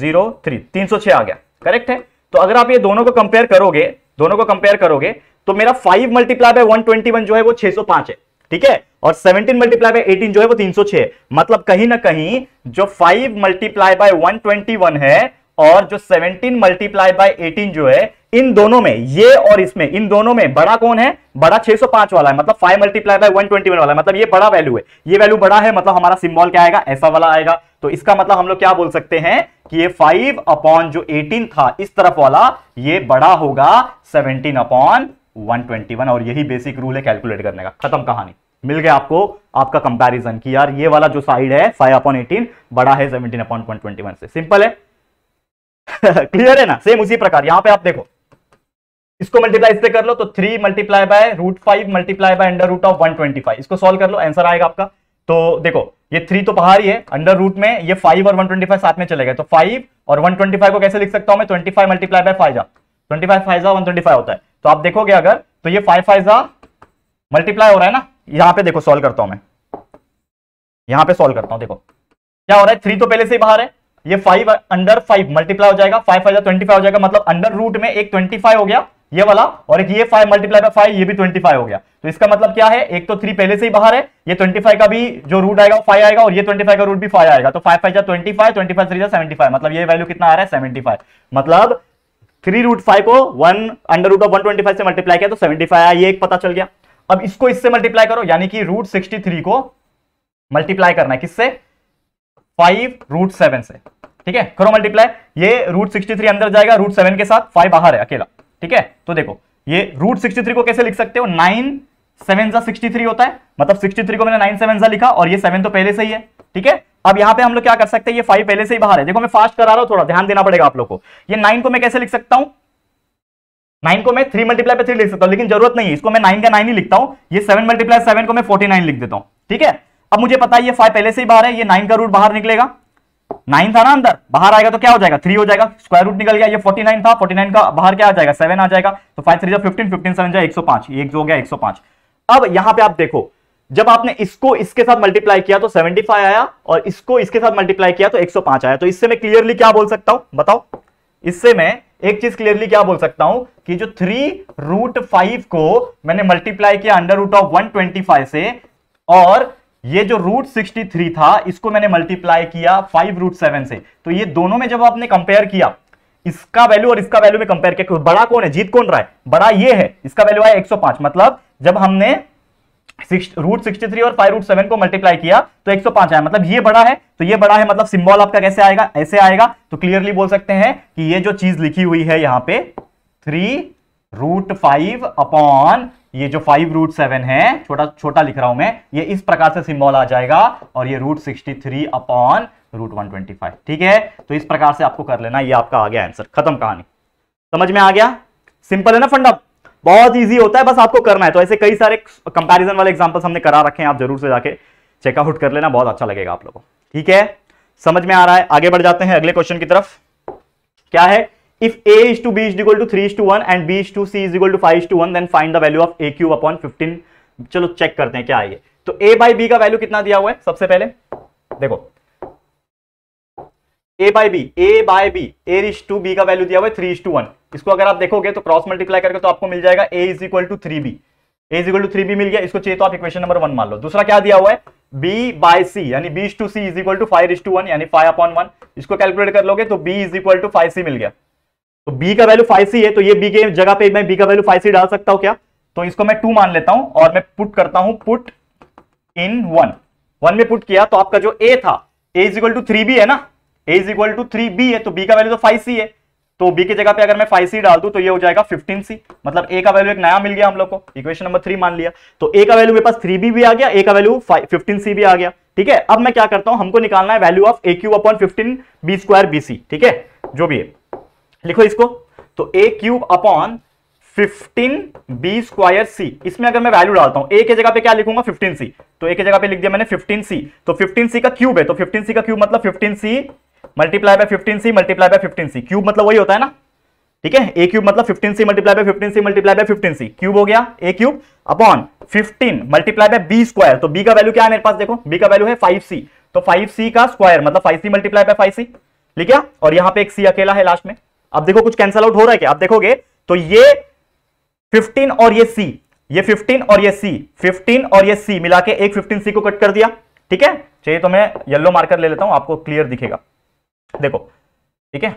जीरो थ्री तीन सौ छः आ गया करेक्ट है तो अगर आप ये दोनों को कंपेयर करोगे दोनों को कंपेयर करोगे तो मेरा five multiply by one twenty one जो है वो छह सौ पांच है ठीक है और 17 मल्टीप्लाई बाय 18 जो है वो 306 मतलब कहीं ना कहीं जो 5 मल्टीप्लाई बाय 121 है और जो 17 मल्टीप्लाई बाय 18 जो है इन दोनों में ये और इसमें इन दोनों में बड़ा कौन है बड़ा 605 वाला है मतलब 5 मल्टीप्लाई बाय 121 वाला है मतलब ये बड़ा वैल्यू है ये वैल्यू बड़ा है मतलब हमारा सिंबल क्या आएगा ऐसा वाला आएगा तो इसका मतलब हम लोग क्या बोल सकते हैं कि ये 5 अपॉन जो 18 था इस तरफ वाला ये बड़ा होगा 17 अपॉन 121 और यही बेसिक रूल है कैलकुलेट करने का खत्म कहानी मिल गया आपको आपका कंपैरिजन कि यार ये वाला जो साइड है फाइव अपॉन एटीन बड़ा है seventeen upon point twenty one से सिंपल है क्लियर है ना सेम उसी प्रकार यहां पे आप देखो इसको मल्टीप्लाई इससे कर लो तो three multiply by root five multiply by under root of one twenty five इसको सॉल्व कर लो आंसर आएगा आपका तो देखो ये थ्री तो बाहर ही है अंडर रूट में ये फाइव और वन ट्वेंटी फाइव साथ में चले गए तो फाइव और वन ट्वेंटी फाइव को कैसे लिख सकता हूं मैं twenty five multiply by five twenty five five one twenty five होता है तो आप देखोगे अगर तो ये फाइव फाइव मल्टीप्लाई हो रहा है ना यहां पे देखो सॉल्व करता हूं मैं यहां पे सॉल्व करता हूं देखो क्या हो रहा है थ्री तो पहले से ही बाहर है ये फाइव अंडर फाइव मल्टीप्लाई हो जाएगा फाइव फाइव ट्वेंटी फाइव हो जाएगा मतलब अंडर रूट में एक ट्वेंटी फाइव हो गया ये वाला और एक ये फाइव मल्टीप्लाई बाय फाइव ये भी ट्वेंटी फाइव हो गया तो इसका मतलब क्या है एक तो थ्री पहले से ही बाहर है ये ट्वेंटी फाइव का भी जो रूट आएगा फाइव आएगा और ये ट्वेंटी फाइव का रूट भी फाइव आएगा तो फाइव फाइव जा twenty five twenty five three जा सेवेंटी फाइव मतलब ये वैल्यू कितना आ रहा है सेवेंटी फाइव मतलब थ्री रूट फाइव को one under root of one twenty five से मल्टीप्लाई किया तो सेवेंटी फाइव आया ये एक पता चल गया अब इसको इससे मल्टीप्लाई करो यानी कि रूट सिक्सटी थ्री को मल्टीप्लाई करना है किससे फाइव रूट सेवन से ठीक है करो मल्टीप्लाई ये रूट सिक्सटी थ्री अंदर जाएगा रूट सेवन के साथ फाइव बाहर है अकेला ठीक है तो देखो ये रूट सिक्सटी थ्री को कैसे लिख सकते हो नाइन सेवन जा सिक्सटी थ्री होता है मतलब सिक्सटी थ्री को मैंने नाइन सेवन जा लिखा और ये सेवन तो पहले से ही है ठीक है अब यहां पे हम लोग क्या कर सकते हैं ये फाइव पहले से ही बाहर है देखो मैं फास्ट करा रहा हूं थोड़ा ध्यान देना पड़ेगा आप लोग को ये नाइन को मैं कैसे लिख सकता हूं नाइन को मैं थ्री मल्टीप्लाई पे थ्री लिख सकता हूँ लेकिन जरूरत नहीं है इसको मैं नाइन का नाइन ही लिखता हूँ ये सेवन मल्टीप्लाई सेवन को मैं फोर्टी नाइन लिख देता हूँ ठीक है अब मुझे पता है ये फाइव पहले से ही बाहर है ये नाइन का रूट बाहर निकलेगा नाइन था ना अंदर बाहर आएगा तो क्या हो जाएगा थ्री हो जाएगा स्क्वायर रूट निकल गया ये फोर्टी नाइन था फोर्टी नाइन का बाहर क्या आ जाएगा सेवन आ जाएगा तो five three fifteen fifteen seven जाए एक सौ पांच एक हो गया एक सौ पांच अब यहां पे आप देखो जब आपने इसको इसके साथ मल्टीप्लाई किया तो फाइव आया और इसको इसके साथ मल्टीप्लाई किया तो पांच आया तो इससे मैं क्लियरली क्या बोल सकता हूं बताओ इससे मैं एक चीज क्लियरली क्या बोल सकता हूं कि जो थ्री रूट फाइव को मैंने मल्टीप्लाई किया under root of one twenty five से और ये जो रूट सिक्सटी थ्री था इसको मैंने मल्टीप्लाई किया फाइव रूट सेवन से तो ये दोनों में जब आपने कंपेयर किया इसका वैल्यू और इसका वैल्यू में कंपेयर किया बड़ा कौन है जीत कौन रहा है बड़ा ये है इसका वैल्यू आया एक मतलब जब हमने रूट सिक्सटी थ्री और फाइव रूट सेवन को मल्टीप्लाई किया तो एक सौ पांच आया मतलब ये बड़ा है तो ये बड़ा है मतलब सिंबल आपका कैसे आएगा ऐसे आएगा तो क्लियरली बोल सकते हैं कि ये जो चीज लिखी हुई है यहां पे थ्री रूट फाइव अपॉन ये जो फाइव रूट सेवन है छोटा छोटा लिख रहा हूं मैं ये इस प्रकार से सिंबल आ जाएगा और ये root sixty three upon root one twenty five ठीक है तो इस प्रकार से आपको कर लेना ये आपका आ गया आंसर खत्म कहानी समझ में आ गया सिंपल है ना फंडा बहुत ईजी होता है बस आपको करना है तो ऐसे कई सारे कंपेरिजन वाले एग्जाम्पल्स हमने करा रखे हैं आप जरूर से जाके चेकआउट कर लेना बहुत अच्छा लगेगा आप लोगों को ठीक है समझ में आ रहा है आगे बढ़ जाते हैं अगले क्वेश्चन की तरफ क्या है if a is to b is equal to 3 is to 1 and b is to c to equal to 5 is to 1 then find the value of a चलो चेक करते हैं क्या आई है तो ए बाई बी का वैल्यू कितना दिया हुआ है सबसे पहले देखो a by b a by b a is to b का वैल्यू दिया हुआ है थ्री is to 1 इसको अगर आप देखोगे तो क्रॉस मल्टीप्लाई करके तो आपको मिल जाएगा a is equal to three b a is equal to three b मिल गया इसको चाहिए तो आप इक्वेशन नंबर वन मान लो दूसरा क्या दिया हुआ है बी बाय सी यानी B to C is equal to five is to one यानी फाइव अपॉन वन इसको कैलकुलेट कर लोगे तो B is equal to five C मिल गया तो बी का वैल्यू फाइव सी है तो ये बी के जगह पे मैं बी का वैल्यू फाइव सी डाल सकता हूं क्या तो इसको मैं टू मान लेता हूं और मैं पुट करता हूं पुट इन वन वन में पुट किया तो आपका जो ए था A is equal to three B है ना A is equal to three B है तो बी का वैल्यू तो फाइव सी है तो बी की जगह पे अगर मैं फाइव सी डाल दू तो ये हो जाएगा फिफ्टीन सी मतलब ए का वैल्यू एक नया मिल गया हम लोग को इक्वेशन नंबर थ्री मान लिया तो ए का वैल्यू मेरे पास थ्री बी भी आ गया ए का वैल्यू फिफ्टीन सी भी आ गया ठीक है अब मैं क्या करता हूं हमको निकालना है value of A cube upon fifteen B square B C ठीक है जो भी है लिखो इसको तो A cube upon fifteen B square C इसमें अगर मैं वैल्यू डालता हूं ए के जगह पे क्या लिखूंगा फिफ्टीन सी तो ए के जगह पे लिख दिया मैंने फिफ्टीन सी तो फिफ्टीन सी का क्यूब है तो फिफ्टीन सी का क्यूब मतलब fifteen C multiply by fifteen C multiply by fifteen C cube मतलब वही होता है ना ठीक है ए क्यूब मतलब fifteen C multiply by fifteen C multiply by fifteen C cube हो गया A cube upon fifteen multiply by B square तो बी का वैल्यू क्या है मेरे पास देखो बी का वैल्यू है फाइव सी तो फाइव सी का स्क्वायर मतलब five C multiply by five C ठीक है और यहां पे एक सी अकेला है लास्ट में अब देखो कुछ कैंसल आउट हो रहा है क्या आप देखोगे तो ये फिफ्टीन और ये सी ये फिफ्टीन और ये सी फिफ्टीन और ये सी मिला के एक फिफ्टीन सी को कट कर दिया ठीक है चलिए तो मैं येलो मार्कर ले लेता हूं आपको क्लियर दिखेगा देखो ठीक है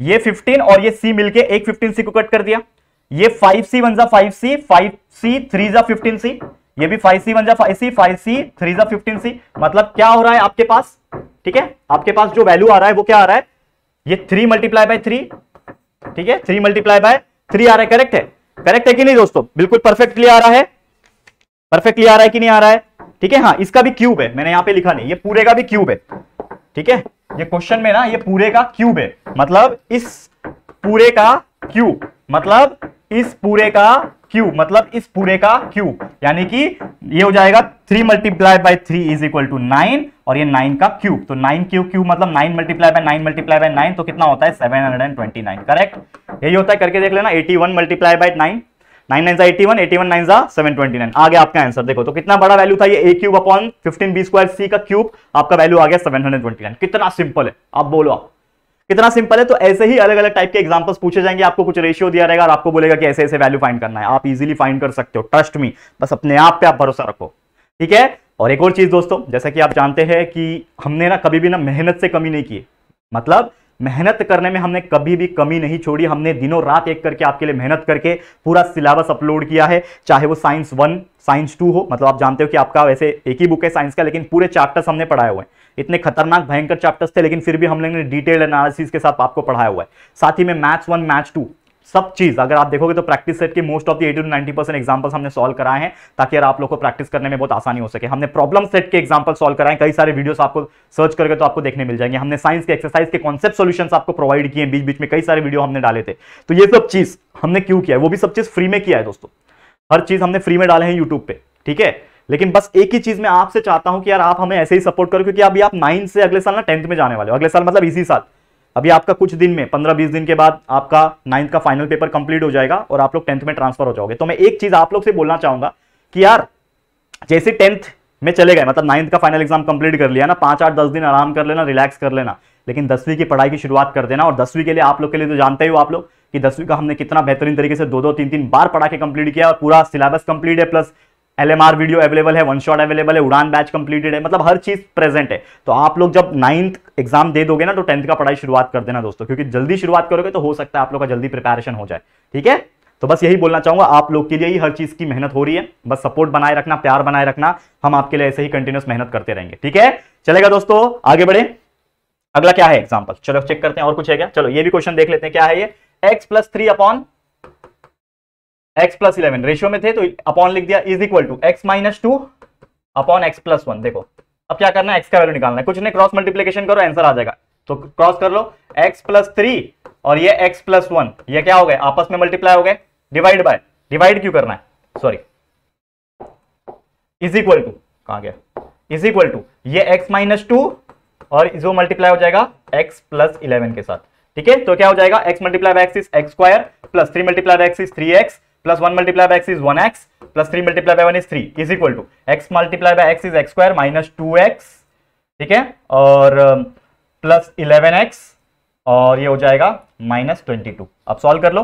ये 15 और ये सी मिलके एक फिफ्टीन सी को कट कर दिया ये 5c सी वन जा five C five C three जा फिफ्टीन सी ये भी 5c सी वन जा five C five C three जा फिफ्टीन सी मतलब क्या हो रहा है आपके पास ठीक है आपके पास जो वैल्यू आ रहा है वो क्या आ रहा है ये थ्री मल्टीप्लाई बाय थ्री ठीक है थ्री मल्टीप्लाई बाय थ्री आ रहा है करेक्ट है करेक्ट है कि नहीं दोस्तों बिल्कुल परफेक्टली आ रहा है परफेक्टली आ रहा है कि नहीं आ रहा है ठीक है हाँ इसका भी क्यूब है मैंने यहां पर लिखा नहीं ये पूरे का भी क्यूब है ठीक है ये क्वेश्चन में ना ये पूरे का क्यूब है मतलब इस पूरे का क्यूब मतलब इस पूरे का क्यू मतलब इस पूरे का क्यू यानी कि ये हो जाएगा three multiply by three is equal to nine और ये नाइन का क्यूब तो नाइन क्यू क्यूब मतलब nine multiply by nine multiply by nine तो कितना होता है seven hundred and twenty nine correct यही होता है करके देख लेना eighty one multiply by nine nine nine eighty one eighty one nine seven twenty nine आ आपका आंसर देखो तो कितना बड़ा वैल्यू था ये ए cube upon fifteen B square C का क्यूब आपका वैल्यू आ गया सेवन हंड्रेड ट्वेंटी नाइन कितना सिंपल है आप बोलो आप कितना सिंपल है तो ऐसे ही अलग अलग टाइप के एग्जांपल्स पूछे जाएंगे आपको कुछ रेशियो दिया रहेगा और आपको बोलेगा कि ऐसे ऐसे वैल्यू फाइंड करना है आप इजीली फाइंड कर सकते हो ट्रस्ट मी बस अपने आप पे आप भरोसा रखो ठीक है और एक और चीज दोस्तों जैसा कि आप जानते हैं कि हमने ना कभी भी ना मेहनत से कमी नहीं की मतलब मेहनत करने में हमने कभी भी कमी नहीं छोड़ी हमने दिनों रात एक करके आपके लिए मेहनत करके पूरा सिलेबस अपलोड किया है चाहे वो साइंस वन साइंस टू हो मतलब आप जानते हो कि आपका वैसे एक ही बुक है साइंस का लेकिन पूरे चैप्टर्स हमने पढ़ाए हुए हैं इतने खतरनाक भयंकर चैप्टर्स थे लेकिन फिर भी हमने डिटेल एनालिसिस के साथ आपको पढ़ाया हुआ है साथ ही में मैथ्स वन मैथ्स टू सब चीज अगर आप देखोगे तो प्रैक्टिस सेट के most of the to ninety percent example हमने सॉल्व कराए हैं ताकि यार आप लोग को प्रैक्टिस करने में बहुत आसानी हो सके हमने प्रॉब्लम सेट के एग्जाम्पल सॉल्व कराए कई सारे वीडियोस आपको सर्च करके तो आपको देखने मिल जाएंगे हमने साइंस के एक्सरसाइज के कॉन्सेप्ट सोल्यूशन आपको प्रोवाइड किए बीच बीच में कई सारे वीडियो हमने डाले थे तो ये सब चीज हमने क्यों किया वो भी सब चीज फ्री में किया है दोस्तों हर चीज हमने फ्री में डाले हैं यूट्यूब पे ठीक है लेकिन बस एक ही चीज मैं आपसे चाहता हूं कि यार आप हमें ऐसे ही सपोर्ट करो क्योंकि अभी आप नाइन्थ से अगले साल ना टेंथ में जाने वाले हो अगले साल मतलब इसी साल अभी आपका कुछ दिन में पंद्रह बीस दिन के बाद आपका नाइन्थ का फाइनल पेपर कंप्लीट हो जाएगा और आप लोग टेंथ में ट्रांसफर हो जाओगे तो मैं एक चीज आप लोग से बोलना चाहूंगा कि यार जैसे टेंथ में चले गए मतलब नाइन्थ का फाइनल एग्जाम कंप्लीट कर लिया ना पांच आठ दस दिन आराम कर लेना रिलैक्स कर लेना लेकिन दसवीं की पढ़ाई की शुरुआत कर देना और दसवीं के लिए आप लोग के लिए तो जानते ही हो आप लोग कि दसवीं का हमने कितना बेहतरीन तरीके से दो दो तीन तीन बार पढ़ा के कंप्लीट किया और पूरा सिलेबस कंप्लीट है प्लस एल वीडियो अवेलेबल है वन शॉट अवेलेबल है उड़ान बैच कंप्लीटेड है मतलब हर चीज़ प्रेजेंट है तो आप लोग जब नाइन्थ एग्जाम दे दोगे ना तो टेंथ का पढ़ाई शुरुआत कर देना दोस्तों क्योंकि जल्दी शुरुआत करोगे तो हो सकता है आप लोग का जल्दी प्रिपरेशन हो जाए ठीक है तो बस यही बोलना चाहूंगा आप लोग के लिए ही हर चीज़ की मेहनत हो रही है बस सपोर्ट बनाए रखना प्यार बनाए रखना हम आपके लिए ऐसे ही कंटिन्यूस मेहनत करते रहेंगे ठीक है चलेगा दोस्तों आगे बढ़े अगला क्या है एग्जाम्पल चलो चेक करते हैं और कुछ है क्या चलो ये भी क्वेश्चन देख लेते हैं क्या है ये x plus three upon X plus eleven ratio में थे तो अपॉन लिख दिया is equal to X minus two upon X plus one देखो अब क्या करना है एक्स का वैल्यू निकालना है कुछ नहीं क्रॉस मल्टीप्लीकेशन करो आंसर आ जाएगा तो क्रॉस कर लो एक्स प्लस थ्री और ये एक्स प्लस वन ये क्या हो गए आपस में मल्टीप्लाई हो गए डिवाइड बाय डिवाइड क्यों करना है सॉरी इज इक्वल टू कहा गया इज इक्वल टू ये एक्स माइनस टू और जो मल्टीप्लाई हो जाएगा एक्स प्लस इलेवन के साथ ठीक है तो क्या हो जाएगा X multiply by is X square plus three multiply by is three x plus one multiply by X is one X plus three multiply by one is three is equal to X multiply by X is X square minus two X ठीक है और plus eleven x और ये हो जाएगा minus twenty two अब solve कर लो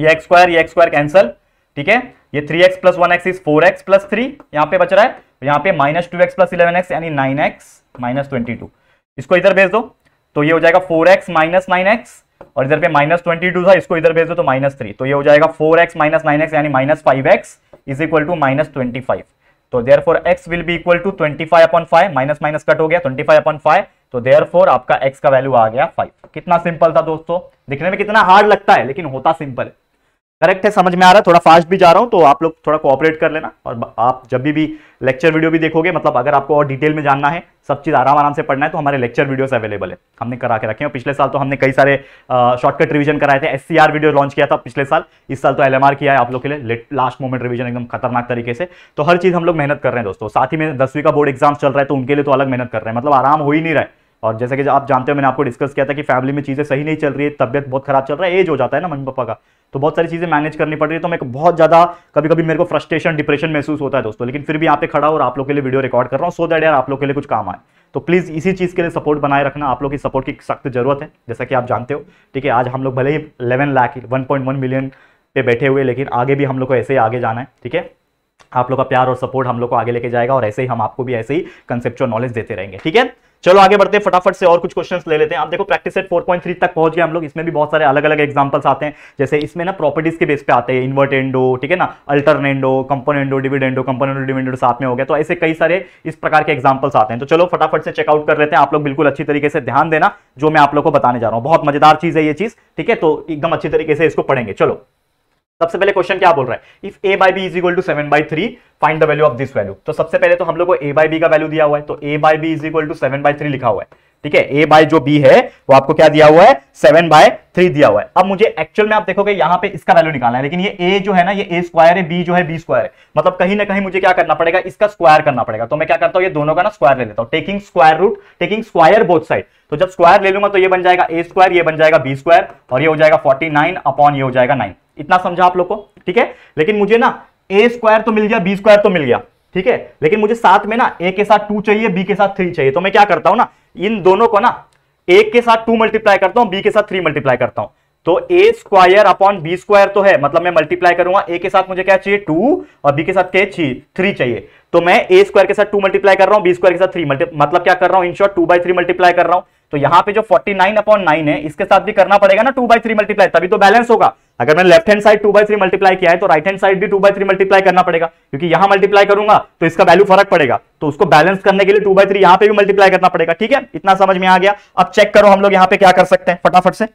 ये एक्स स्क्वायर ये एक्स स्क्वायर कैंसल ठीक है ये three x plus one X is four x plus three यहाँ पे बच रहा है तो यहाँ पे minus two x plus eleven X यानी nine X minus twenty two इसको इधर भेज दो तो ये हो जाएगा four X minus nine X और इधर पे माइनस ट्वेंटी टू था इसको इधर भेज दो तो माइनस थ्री तो ये हो जाएगा four X minus nine X यानी minus five X is equal to minus twenty five तो there therefore x will be equal to twenty five upon five minus minus cut हो गया ट्वेंटी फाइव अपॉन फाइव तो there therefore आपका X का value आ गया five कितना simple था दोस्तों दिखने में कितना हार्ड लगता है लेकिन होता सिंपल है करेक्ट है समझ में आ रहा है थोड़ा फास्ट भी जा रहा हूँ तो आप लोग थोड़ा कोऑपरेट कर लेना और आप जब भी भी लेक्चर वीडियो भी देखोगे मतलब अगर आपको और डिटेल में जानना है सब चीज़ आराम आराम से पढ़ना है तो हमारे लेक्चर वीडियोस अवेलेबल है हमने करा के रखे हैं पिछले साल तो हमने कई सारे शॉर्टकट रिविजन कराए थे एस वीडियो लॉन्च किया था पिछले साल इस साल तो एल किया है आप लोग के लिए लास्ट मोमेंट रिविजन एकदम खतरनाक तरीके से तो हर चीज़ हम लोग मेहनत कर रहे हैं दोस्तों साथ ही में दसवीं का बोर्ड एग्जाम चल रहा है तो उनके लिए तो अलग मेहनत कर रहे हैं मतलब आराम हो ही नहीं रहा है और जैसे कि आप जानते हो मैंने आपको डिस्कस किया था कि फैमिली में चीज़ें सही नहीं चल रही है तबियत बहुत खराब चल रहा है एज हो जाता है ना मम्मी पापा का तो बहुत सारी चीज़ें मैनेज करनी पड़ रही है तो मेरे को बहुत ज़्यादा कभी कभी मेरे को फ्रस्ट्रेशन डिप्रेशन महसूस होता है दोस्तों लेकिन फिर भी यहाँ पे खड़ा और आप लोग के लिए वीडियो रिकॉर्ड कर रहा हूँ सो दैट यार आप लोग के लिए कुछ काम आए तो प्लीज़ इसी चीज़ के लिए सपोर्ट बनाए रखना आप लोग की सपोर्ट की सख्त जरूरत है जैसा कि आप जानते हो ठीक है आज हम लोग भले ही इलेवन लाख वन मिलियन पे बैठे हुए लेकिन आगे भी हम लोग को ऐसे ही आगे जाना है ठीक है आप लोग का प्यार और सपोर्ट हम लोग को आगे लेके जाएगा और ऐसे ही हम आपको भी ऐसे ही कंसेप्चुअल नॉलेज देते रहेंगे ठीक है चलो आगे बढ़ते हैं फटाफट से और कुछ क्वेश्चंस ले लेते हैं आप देखो प्रैक्टिस सेट 4.3 तक पहुंच गए हम लोग इसमें भी बहुत सारे अलग अलग एग्जांपल्स आते हैं जैसे इसमें ना प्रॉपर्टीज के बेस पे आते हैं इन्वर्टेंडो ठीक है ना alternendo componendo dividendo componendo dividendo साथ में हो गया तो ऐसे कई सारे इस प्रकार के एग्जाम्पल्स आते हैं तो चलो फटाफट से चेकआउट कर लेते हैं आप लोग बिल्कुल अच्छी तरीके से ध्यान देना जो मैं आप लोग को बताने जा रहा हूँ बहुत मजेदार चीज है ये चीज ठीक है तो एकदम अच्छी तरीके से इसको पढ़ेंगे चलो सबसे पहले क्वेश्चन क्या बोल रहा है if A by B is equal to seven by three find the value of this value तो सबसे पहले तो हम लोग को ए बाई बी का वैल्यू दिया हुआ है तो ए by B is equal to seven by three लिखा हुआ है ठीक है ए बाई जो बी है वो आपको क्या दिया हुआ है सेवन बाय थ्री दिया हुआ है अब मुझे एक्चुअल में आप देखोगे यहां पे इसका वैल्यू निकालना है लेकिन ये ए जो है ना ये ए स्क्वायर है बी जो है बी स्क्वायर है मतलब कहीं ना कहीं मुझे क्या करना पड़ेगा इसका स्क्वायर करना पड़ेगा तो मैं क्या करता हूँ ये दोनों का ना स्क्वायर ले लेता हूं taking square root taking square both side तो जब स्क्वायर ले लूंगा तो ये बन जाएगा ए स्क्वायर ये बन जाएगा बी स्क्वायर और ये हो जाएगा फोर्टी नाइन अपॉन ये हो जाएगा नाइन इतना समझा आप लोग को ठीक है लेकिन मुझे ना ए स्क्वायर तो मिल गया बी स्क्वायर तो मिल गया ठीक है लेकिन मुझे साथ में ना ए के साथ टू चाहिए बी के साथ थ्री चाहिए तो मैं क्या करता हूं ना इन दोनों को ना ए के साथ टू मल्टीप्लाई करता हूं बी के साथ थ्री मल्टीप्लाई करता हूं तो A square upon B square तो है मतलब मैं मल्टीप्लाई करूंगा ए के साथ मुझे क्या चाहिए टू और बी के साथ क्या चाहिए थ्री चाहिए तो मैं ए स्क्वायर के साथ टू मल्टीप्लाई कर रहा हूँ बी स्क्वायर के साथ थ्री मतलब क्या कर रहा हूं in short two by three multiply कर रहा हूं तो यहाँ पे जो फोर्टी नाइन अपॉन नाइन है इसके साथ भी करना पड़ेगा ना टू बाई थ्री मल्टीप्लाई तभी तो बैलेंस होगा अगर मैंने left hand side two by three multiply किया है तो राइट हैंड साइड भी टू बाई थ्री मल्टीप्लाई करना पड़ेगा क्योंकि यहां मल्टीप्लाई करूंगा तो इसका वैल्यू फर्क पड़ेगा तो उसको बैलेंस करने के लिए टू बाई थ्री यहां पर भी मल्टीप्लाई करना पड़ेगा ठीक है इतना समझ में आ गया अब चेक करो हम लोग यहां पे क्या कर सकते हैं फटाफट से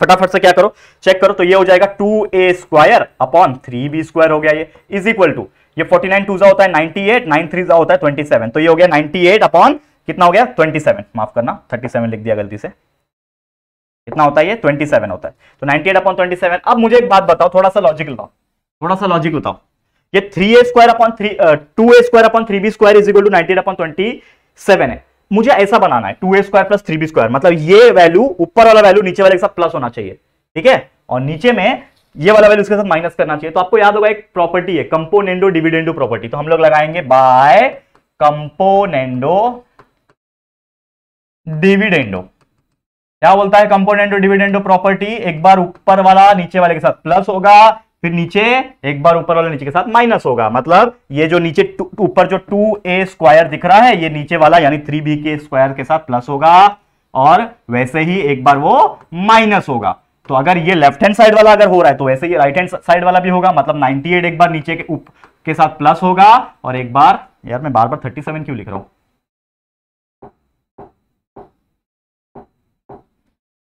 फटाफट से क्या करो चेक करो तो ये हो जाएगा two A square upon three B square हो गया ये इज इक्वल टू ये फोर्टी नाइन टू जा होता है नाइनटी एट नाइन थ्री जा होता है ट्वेंटी सेवन तो ये हो गया नाइनटी एट अपॉन कितना हो गया ट्वेंटी सेवन माफ करना थर्टी सेवन लिख दिया गलती से कितना होता है ये 27 होता है तो 98 एट अपॉन ट्वेंटी अब मुझे एक बात बताओ थोड़ा सा लॉजिक बताओ थोड़ा सा लॉजिक बताओ ये three A square upon three two A square upon three B square is equal to ninety eight upon twenty seven है मुझे ऐसा बनाना है two A square plus three B square मतलब ये वैल्यू ऊपर वाला वैल्यू नीचे वाले के साथ प्लस होना चाहिए ठीक है और नीचे में ये वाला वैल्यू उसके साथ माइनस करना चाहिए तो आपको याद होगा एक प्रॉपर्टी है कंपोनेंडो डिविडेंडो प्रॉपर्टी तो हम लोग लगाएंगे बाय कंपोनेंडो डिविडेंडो क्या बोलता है component of dividend of property एक बार ऊपर वाला नीचे वाले के साथ प्लस होगा फिर नीचे एक बार ऊपर वाला नीचे के साथ माइनस होगा मतलब ये जो नीचे ऊपर जो टू ए स्क्वायर दिख रहा है ये नीचे वाला यानी थ्री बी के स्क्वायर के साथ प्लस होगा और वैसे ही एक बार वो माइनस होगा तो अगर ये लेफ्ट हैंड साइड वाला अगर हो रहा है तो वैसे ही राइट हैंड साइड वाला भी होगा मतलब एट एक बार नीचे के के साथ प्लस होगा और एक बार यार मैं बार बार सेवन क्यों लिख रहा हूं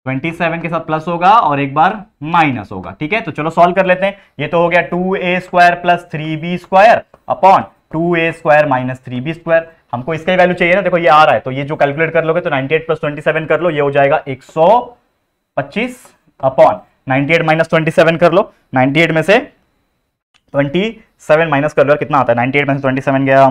ट्वेंटी सेवन के साथ प्लस होगा और एक बार माइनस होगा ठीक है तो चलो सॉल्व कर लेते हैं ये तो हो गया two A square plus three B square upon two A square minus three B square हमको इसका ही वैल्यू चाहिए ना देखो ये आ रहा है तो ये जो कैलकुलेट कर लोगे तो 98 प्लस 27 कर लो ये हो जाएगा 125 अपॉन 98 माइनस 27 कर लो 98 में से 27 माइनस कर लो कितना आता है 98 में से 27 गया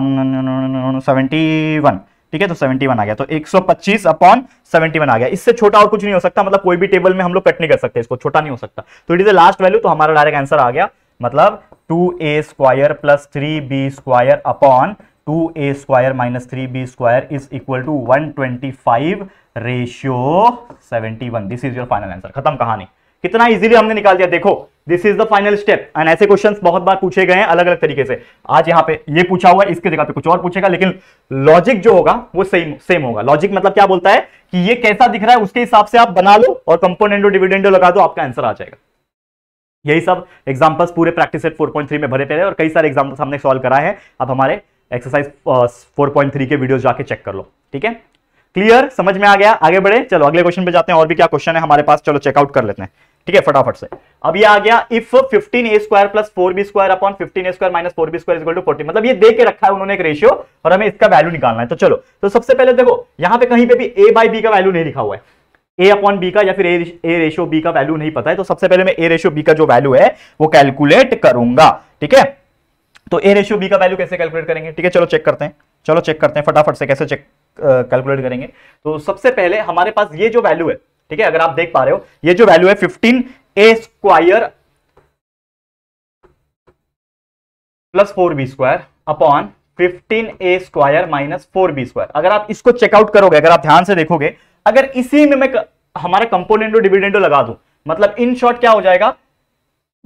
71 ठीक है तो 71 आ गया तो 125 अपॉन 71 आ गया इससे छोटा और कुछ नहीं हो सकता मतलब कोई भी टेबल में हम लोग कट नहीं कर सकते इसको छोटा नहीं हो सकता तो it is the last value तो हमारा डायरेक्ट आंसर आ गया मतलब two A square plus three B square upon two A square minus three B square is equal to one twenty five ratio seventy one this is your final answer खत्म कहानी कितना easily हमने निकाल दिया देखो this is the final step and ऐसे question बहुत बार पूछे गए हैं अलग अलग तरीके से आज यहाँ पे ये पूछा हुआ है इसके जगह पे कुछ और पूछेगा लेकिन लॉजिक जो होगा वो सेम सेम होगा लॉजिक मतलब क्या बोलता है कि ये कैसा दिख रहा है उसके हिसाब से आप बना लो और कंपोनेंटो डिविडेंडो लगा दो आपका आंसर आ जाएगा यही सब एग्जाम्पल्स पूरे प्रैक्टिस सेट 4.3 में भरे रहे और कई सारे एग्जाम्पल्स हमने सॉल्व कराए हैं अब हमारे एक्सरसाइज 4.3 uh, के वीडियोस जाके चेक कर लो ठीक है क्लियर समझ में आ गया आगे बढ़े चलो अगले क्वेश्चन पे जाते हैं और भी क्या क्वेश्चन है हमारे पास चलो चेकआउट कर लेते हैं ठीक है फटाफट से अब ये आ गया if fifteen A square plus four B square upon fifteen A square minus four B square equal to forty मतलब ये दे के रखा है उन्होंने एक रेशियो और हमें इसका वैल्यू निकालना है तो चलो तो सबसे पहले देखो यहाँ पे कहीं पे भी ए बाई बी का वैल्यू नहीं लिखा हुआ है ए अपॉन बी का या फिर ए ए रेशियो बी का वैल्यू नहीं पता है तो सबसे पहले मैं ए रेशियो बी का जो वैल्यू है वो कैलकुलेट करूंगा ठीक है तो ए रेशियो बी का वैल्यू कैसे कैलकुलेट करेंगे ठीक है चलो चेक करते हैं चलो चेक करते हैं फटाफट से कैसे चेक कैलकुलेट करेंगे तो सबसे पहले हमारे पास ये जो वैल्यू है ठीक है अगर आप देख पा रहे हो ये जो वैल्यू है fifteen A square plus four B square upon fifteen A square minus four B square अगर आप इसको चेकआउट करोगे अगर आप ध्यान से देखोगे अगर इसी में मैं हमारा कंपोनेंट डिविडेंडो लगा दू मतलब इन शॉर्ट क्या हो जाएगा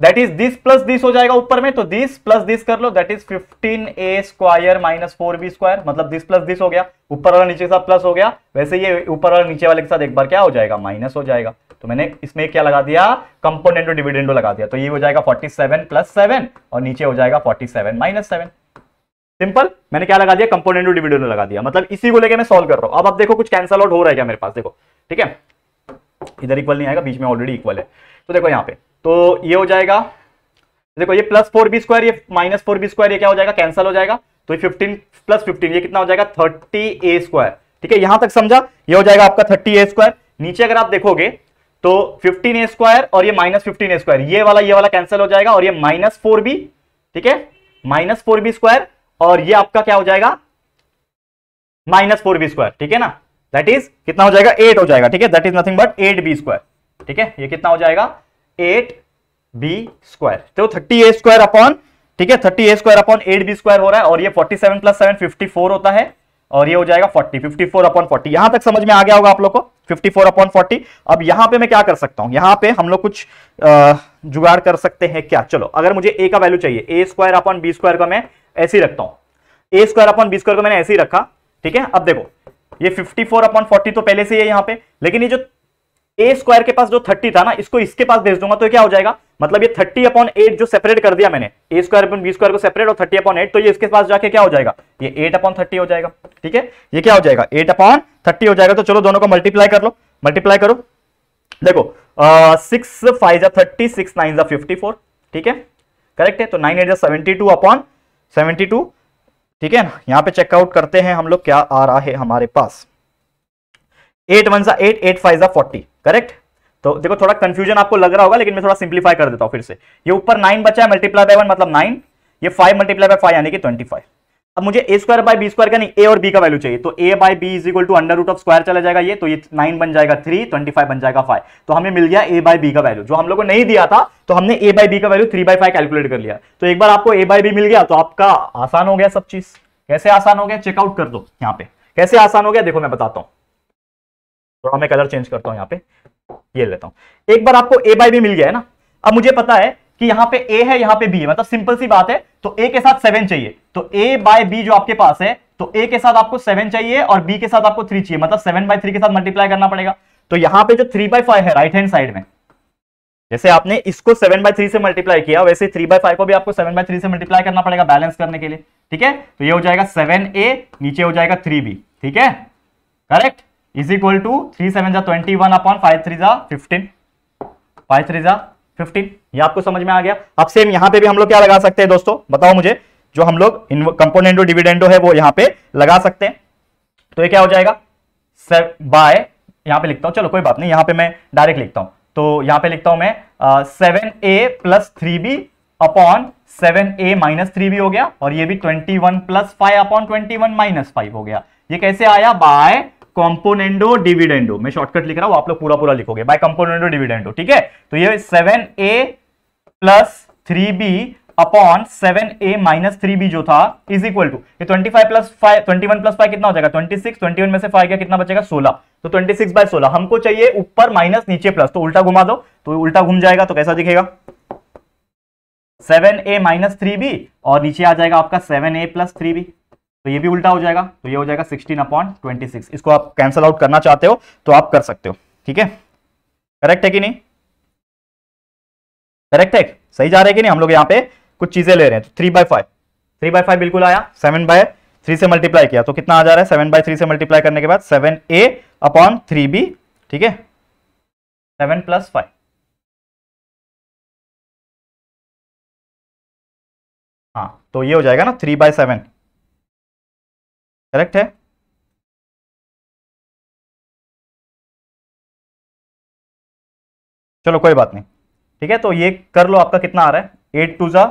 that is this plus this हो जाएगा ऊपर में तो दिस प्लस दिस कर लो that is fifteen A square minus four B square मतलब दिस प्लस दिस हो गया ऊपर वाला नीचे के साथ प्लस हो गया वैसे ये ऊपर वाला नीचे वाले के साथ एक बार क्या हो जाएगा माइनस हो जाएगा तो मैंने इसमें क्या लगा दिया कंपोनेंडो डिविडेंडो लगा दिया तो ये हो जाएगा फोर्टी सेवन प्लस सेवन और नीचे हो जाएगा forty seven minus seven simple मैंने क्या लगा दिया कंपोनेंडो डिविडेंडो लगा दिया मतलब इसी को लेकर मैं सोल्व कर रहा हूं अब आप देखो कुछ कैंसल आउट हो रहा है क्या मेरे पास देखो ठीक है इधर इक्वल नहीं आएगा बीच में ऑलरेडी इक्वल है तो देखो यहाँ पे तो ये हो जाएगा देखो ये प्लस फोर बी स्क्वायर ये माइनस फोर बी स्क्वायर ये क्या हो जाएगा कैंसिल हो जाएगा तो ये फिफ्टीन प्लस फिफ्टीन ये कितना हो जाएगा थर्टी ए स्क्वायर ठीक है यहां तक समझा ये हो जाएगा आपका थर्टी ए स्क्वायर नीचे अगर आप देखोगे तो फिफ्टीन ए स्क्वायर और ये माइनस फिफ्टीन ए स्क्वायर ये वाला ये वाला कैंसिल हो जाएगा और ये माइनस फोर बी ठीक है माइनस फोर बी स्क्वायर और ये आपका क्या हो जाएगा माइनस फोर बी स्क्वायर ठीक है ना दैट इज कितना हो जाएगा एट हो जाएगा ठीक है that is nothing but eight B square ठीक है ये कितना हो जाएगा एट बी स्क्वायर तो थर्टी ए स्क्वायर अपॉन ठीक है thirty A square upon eight B square हो रहा है और ये forty seven plus seven fifty four होता है और ये हो जाएगा forty fifty four upon forty यहां तक समझ में आ गया होगा आप लोग को फिफ्टी फोर अपॉन फोर्टी अब यहां पे मैं क्या कर सकता हूं यहां पे हम लोग कुछ जुगाड़ कर सकते हैं क्या चलो अगर मुझे ए का वैल्यू चाहिए A square upon B square का मैं ऐसे ही रखता हूं A square upon B square को मैंने ऐसे ही रखा ठीक है अब देखो ये 54 अपॉन 40 तो पहले से ही है यहां पे लेकिन ये जो ए स्क्वायर के पास जो थर्टी था ना इसको इसके पास भेज दूंगा तो क्या हो जाएगा मतलब ये थर्टी अपॉन एट जो सेपरेट कर दिया मैंने A square upon B square को सेपरेट और थर्टी अपॉन एट तो ये इसके पास जाके क्या हो जाएगा ये एट अपॉन थर्टी हो जाएगा ठीक है ये क्या हो जाएगा एट अपॉन थर्टी हो जाएगा तो चलो दोनों को मल्टीप्लाई कर लो मल्टीप्लाई करो देखो सिक्स फाइव जा थर्टी सिक्स नाइन जा फिफ्टी फोर ठीक है करेक्ट है तो नाइन एट जा seventy two upon seventy two ठीक है ना यहाँ पे चेकआउट करते हैं हम लोग क्या आ रहा है हमारे पास एट वन जा एट एट फाइव जा फोर्टी करेक्ट तो देखो थोड़ा कंफ्यूजन आपको लग रहा होगा लेकिन मैं थोड़ा सिंप्लीफाई कर देता हूँ फिर से ये ऊपर नाइन बचा है मल्टीप्लाई बाय वन मतलब नाइन ये फाइव मल्टीप्लाई बाय फाइव यानी कि ट्वेंटी फाइव अब मुझे a square by B square का नहीं ए और बी का वैल्यू चाहिए तो ए by B is equal to under root of square चला जाएगा ये तो ये नाइन बन जाएगा थ्री ट्वेंटी फाइव बन जाएगा फाइव तो हमें मिल गया ए बाई बी का वैल्यू जो हम लोग को नहीं दिया था तो हमने ए बाई बी का value three by five calculate कर लिया तो एक बार आपको ए बाई बी मिल गया तो आपका आसान हो गया सब चीज कैसे आसान हो गया चेकआउट कर दो यहाँ पे कैसे आसान हो गया देखो मैं बताता हूँ थोड़ा मैं कलर चेंज करता हूं यहाँ पे ये लेता हूं एक बार आपको ए बाई बी मिल गया है ना अब मुझे पता है कि यहाँ पे ए है यहाँ पे बी है मतलब सिंपल सी बात है तो ए के साथ सेवन चाहिए तो ए बाय बी जो आपके पास है तो ए के साथ आपको सेवन चाहिए और बी के साथ आपको थ्री चाहिए मतलब सेवन बाय थ्री के साथ मल्टीप्लाई करना पड़ेगा तो यहाँ पे जो थ्री बाय फाइव है राइट हैंड साइड में जैसे आपने इसको सेवन बाय थ्री से मल्टीप्लाई किया वैसे थ्री बाय फाइव को भी आपको सेवन बाय थ्री से मल्टीप्लाई करना पड़ेगा बैलेंस करने के लिए ठीक है तो ये हो जाएगा सेवन ए नीचे हो जाएगा थ्री बी ठीक है correct is equal to three seven जा twenty one upon five three जा फिफ्टीन फाइव थ्री जा फिफ्टीन ये आपको समझ में आ गया अब सेम यहां पे भी हम लोग क्या लगा सकते हैं दोस्तों बताओ मुझे जो हम लोग कंपोनेंटो डिविडेंडो है वो यहां पे लगा सकते हैं तो ये क्या हो जाएगा सर बाय यहां पे लिखता हूं चलो कोई बात नहीं यहां पे मैं डायरेक्ट लिखता हूं तो यहां पे लिखता हूं मैं seven a plus three b upon seven a minus three b हो गया और ये भी twenty one plus five upon twenty one minus five हो गया ये कैसे आया बाय कॉम्पोनेंडो डिविडेंडो मैं शॉर्टकट लिख रहा हूं आप लोग पूरा पूरा लिखोगे बाय कंपोनेंडो डिविडेंडो ठीक है तो ये seven a plus three b upon seven a minus three b जो था इज इक्वल टू ये twenty five plus five twenty one plus five कितना हो जाएगा ट्वेंटी सिक्स ट्वेंटी वन में से फाइव का कितना बचेगा सोलह तो ट्वेंटी सिक्स बाय सोलह हमको चाहिए ऊपर माइनस नीचे प्लस तो उल्टा घुमा दो तो उल्टा घूम जाएगा तो कैसा दिखेगा seven a minus three b और नीचे आ जाएगा आपका seven a plus three b तो ये भी उल्टा हो जाएगा तो ये हो जाएगा सिक्सटीन अपॉन ट्वेंटी सिक्स इसको आप कैंसिल आउट करना चाहते हो तो आप कर सकते हो ठीक है करेक्ट है कि नहीं करेक्ट है सही जा रहे हैं कि नहीं हम लोग यहाँ पे कुछ चीजें ले रहे हैं तो three by five three by five बिल्कुल आया सेवन बाय थ्री से मल्टीप्लाई किया तो कितना आ जा रहा है सेवन बाय थ्री से मल्टीप्लाई करने के बाद seven a upon three b ठीक है सेवन प्लस फाइव हाँ तो ये हो जाएगा ना थ्री बाय सेवन करेक्ट है चलो कोई बात नहीं ठीक है तो ये कर लो आपका कितना आ रहा है एट टू जा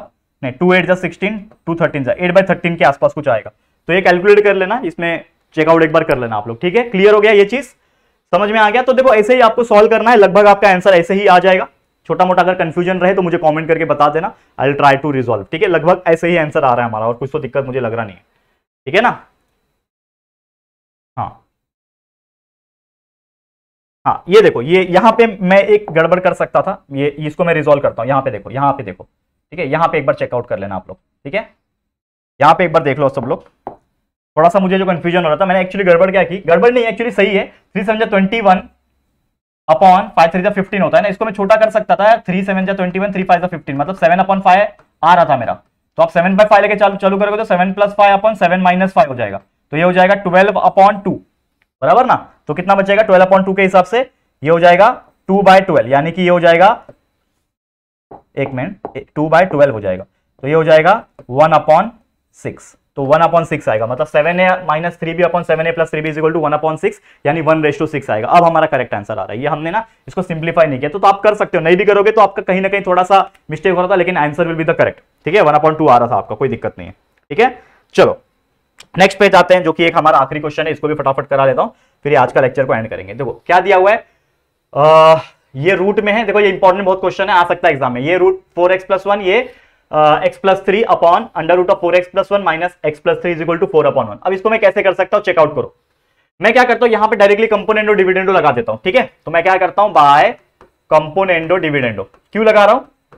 नहीं टू एट जा सिक्सटीन टू थर्टीन जा एट बाई थर्टीन के आसपास कुछ आएगा तो ये कैलकुलेट कर लेना इसमें चेकआउट एक बार कर लेना आप लोग ठीक है क्लियर हो गया ये चीज समझ में आ गया तो देखो ऐसे ही आपको सॉल्व करना है लगभग आपका आंसर ऐसे ही आ जाएगा छोटा मोटा अगर कंफ्यूजन रहे तो मुझे कमेंट करके बता देना आई ट्राई टू रिजॉल्व ठीक है लगभग ऐसे ही आंसर आ रहा है हमारा और कुछ तो दिक्कत मुझे लग रहा नहीं है ठीक है ना हाँ ये देखो ये यहाँ पे मैं एक गड़बड़ कर सकता था ये इसको मैं रिजोल्व करता हूँ यहाँ पे देखो यहाँ पे देखो ठीक है यहाँ पे एक बार चेकआउट कर लेना आप लोग ठीक है यहाँ पे एक बार देख लो सब लोग थोड़ा सा मुझे जो कन्फ्यूजन हो रहा था मैंने एक्चुअली गड़बड़ क्या की गड़बड़ नहीं एक्चुअली सही है three seven twenty one upon five three जो फिफ्टीन होता है ना इसको मैं छोटा कर सकता था थ्री सेवन जो twenty one three five fifteen मतलब सेवन अपॉन फाइव आ रहा था मेरा तो आप सेवन बाई फाइव लेकर चालू करोगे तो seven plus five upon seven minus five हो जाएगा तो ये हो जाएगा ट्वेल्व अपॉन टू बराबर ना तो कितना बचेगा ट्वेल्व अपॉइंट टू के हिसाब से ये हो जाएगा टू बाय ट्वेल्व यानी कि ये हो जाएगा एक मिनट टू बाय ट्वेल्व हो जाएगा तो ये हो जाएगा वन अपॉन सिक्स तो वन अपॉन सिक्स आएगा मतलब seven a minus three b upon seven a plus three b equal to one upon six यानी वन रेस टू सिक्स आएगा अब हमारा करेक्ट आंसर आ रहा है ये हमने ना इसको सिंप्लीफाई नहीं किया तो, तो आप कर सकते हो नहीं भी करोगे तो आपका कहीं ना कहीं थोड़ा सा मिस्टेक हो रहा था लेकिन answer will be the correct ठीक है वन अपॉइंट टू आ रहा था आपका कोई दिक्कत नहीं है ठीक है चलो नेक्स्ट पेज आते हैं जो कि एक हमारा आखिरी क्वेश्चन है इसको भी फटाफट करा लेता हूं फिर आज का लेक्चर को एंड करेंगे देखो क्या दिया हुआ है आ, ये रूट में है देखो ये इंपॉर्टेंट बहुत क्वेश्चन है आ सकता है एग्जाम में ये root four x plus one ये x plus three upon under root of four x plus one minus x plus three is equal to four upon one अब इसको मैं कैसे कर सकता हूँ चेकआउट करो मैं क्या करता हूँ यहाँ पे डायरेक्टली कंपोनेंडो डिविडेंडो लगा देता हूँ ठीक है तो मैं क्या करता हूँ बाय कंपोनेंडो डिविडेंडो क्यों लगा रहा हूं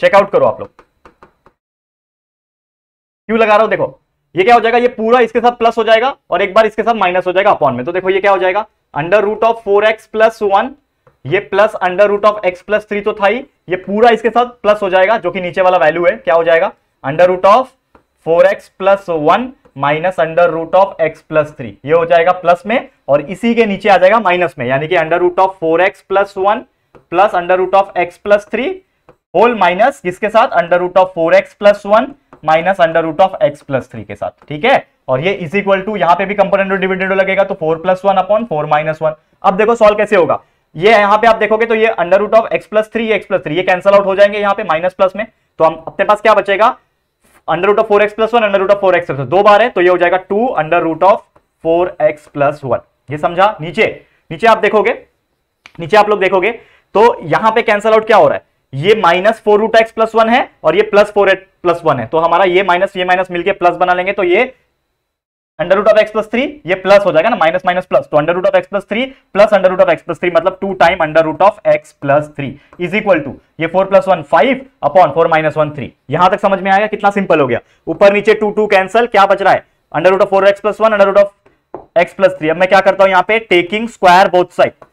चेकआउट करो आप लोग क्यों लगा रहा हूं देखो ये क्या हो जाएगा ये पूरा इसके साथ प्लस हो जाएगा और एक बार इसके साथ माइनस हो जाएगा अपॉन में तो देखो ये क्या हो जाएगा under root of four x plus one ये plus under root of x plus three तो था ही ये पूरा इसके साथ प्लस हो जाएगा जो कि नीचे वाला वैल्यू है क्या हो जाएगा under root of four x plus one minus under root of x plus three ये हो जाएगा प्लस में और इसी के नीचे आ जाएगा माइनस में यानी कि under root of four x plus one plus under root of x plus three whole minus किसके साथ under root of four x plus one minus under root of x plus three के साथ ठीक है और ये इज इक्वल टू यहाँ पे भी कंपोनेंट और डिविडेंड लगेगा तो four plus one upon four minus one अब देखो सॉल्व कैसे होगा ये यहाँ पे आप देखोगे तो ये under root of x plus three x plus three ये कैंसल आउट हो जाएंगे यहाँ पे माइनस प्लस में तो हम अपने पास क्या बचेगा under root of four x plus one under root of four x plus दो बार है तो ये हो जाएगा two under root of four x plus one ये समझा नीचे नीचे आप देखोगे नीचे आप लोग देखोगे तो यहां पे कैंसल आउट क्या हो रहा है ये minus four root x plus one है और ये plus four eight plus one है तो हमारा ये माइनस ये माइनस मिलके प्लस बना लेंगे तो ये under root of x plus three ये प्लस हो जाएगा ना माइनस माइनस प्लस तो under root of x plus three plus under root of x plus three मतलब two time under root of x plus three is equal to ये four plus one five upon four minus one three यहां तक समझ में आएगा कितना simple हो गया ऊपर नीचे टू टू कैंसल क्या बच रहा है under root of four x plus one under root of x plus three अब मैं क्या करता हूं यहाँ पे taking square both side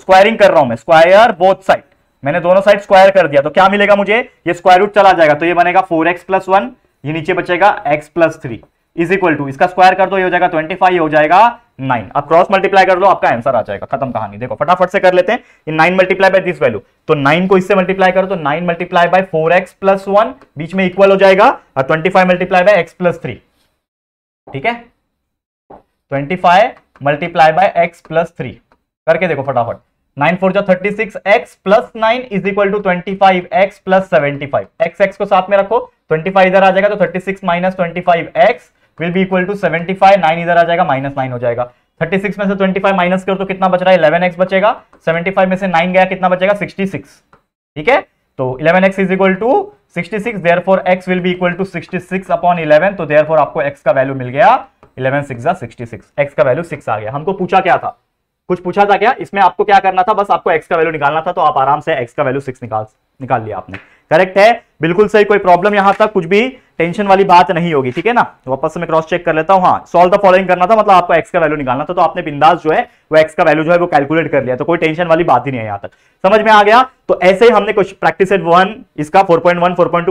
squaring कर रहा हूं मैं स्क्वायर बोथ साइड मैंने दोनों साइड स्क्वायर कर दिया तो क्या मिलेगा मुझे ये स्क्वायर रूट चला जाएगा तो ये बनेगा फोर एक्स प्लस वन ये नीचे बचेगा x plus three is equal to इसका स्क्वायर कर दो ये हो जाएगा ट्वेंटी फाइव हो जाएगा नाइन अब क्रॉस मल्टीप्लाई कर दो आपका आंसर आ जाएगा खत्म कहानी देखो फटाफट से कर लेते हैं ये nine multiply by this value तो नाइन को इससे मल्टीप्लाई करो तो nine multiply by four x plus one बीच में इक्वल हो जाएगा और twenty five multiply by x plus three ठीक है twenty five multiply by x plus three करके देखो फटाफट नाइन फोर जो thirty six x plus nine is equal to twenty five x plus seventy five x x को साथ में रखो ट्वेंटी फाइव इधर आ जाएगा तो thirty six minus twenty five x will be equal to seventy five nine इधर आ जाएगा माइनस नाइन हो जाएगा थर्टी सिक्स में से ट्वेंटी फाइव माइनस करो तो कितना बच रहा है इलेवन एक्स बचेगा सेवेंटी फाइव में से नाइन गया कितना बचेगा सिक्सटी सिक्स ठीक है तो eleven x is equal to sixty six therefore x will be equal to sixty six upon eleven तो देयर फोर आपको एक्स का वैल्यू मिल गया eleven six sixty six x का वैल्यू सिक्स आ गया हमको पूछा क्या था कुछ पूछा था क्या इसमें आपको क्या करना था बस आपको एक्स का वैल्यू निकालना था तो आप आराम से एक्स का वैल्यू सिक्स निकाल निकाल लिया आपने करेक्ट है बिल्कुल सही कोई प्रॉब्लम यहां तक कुछ भी टेंशन वाली बात नहीं होगी ठीक है ना वापस से मैं क्रॉस चेक कर लेता हूँ हाँ सॉल्व द फॉलोइंग करना था मतलब आपको एक्स का वैल्यू निकालना था तो आपने बिंदास जो है वो एक्स का वैल्यू जो है वो कैलकुलेट कर लिया तो कोई टेंशन वाली बात ही नहीं है यहाँ तक समझ में आ गया तो ऐसे ही हमने कुछ प्रैक्टिस एट वन इसका फोर पॉइंट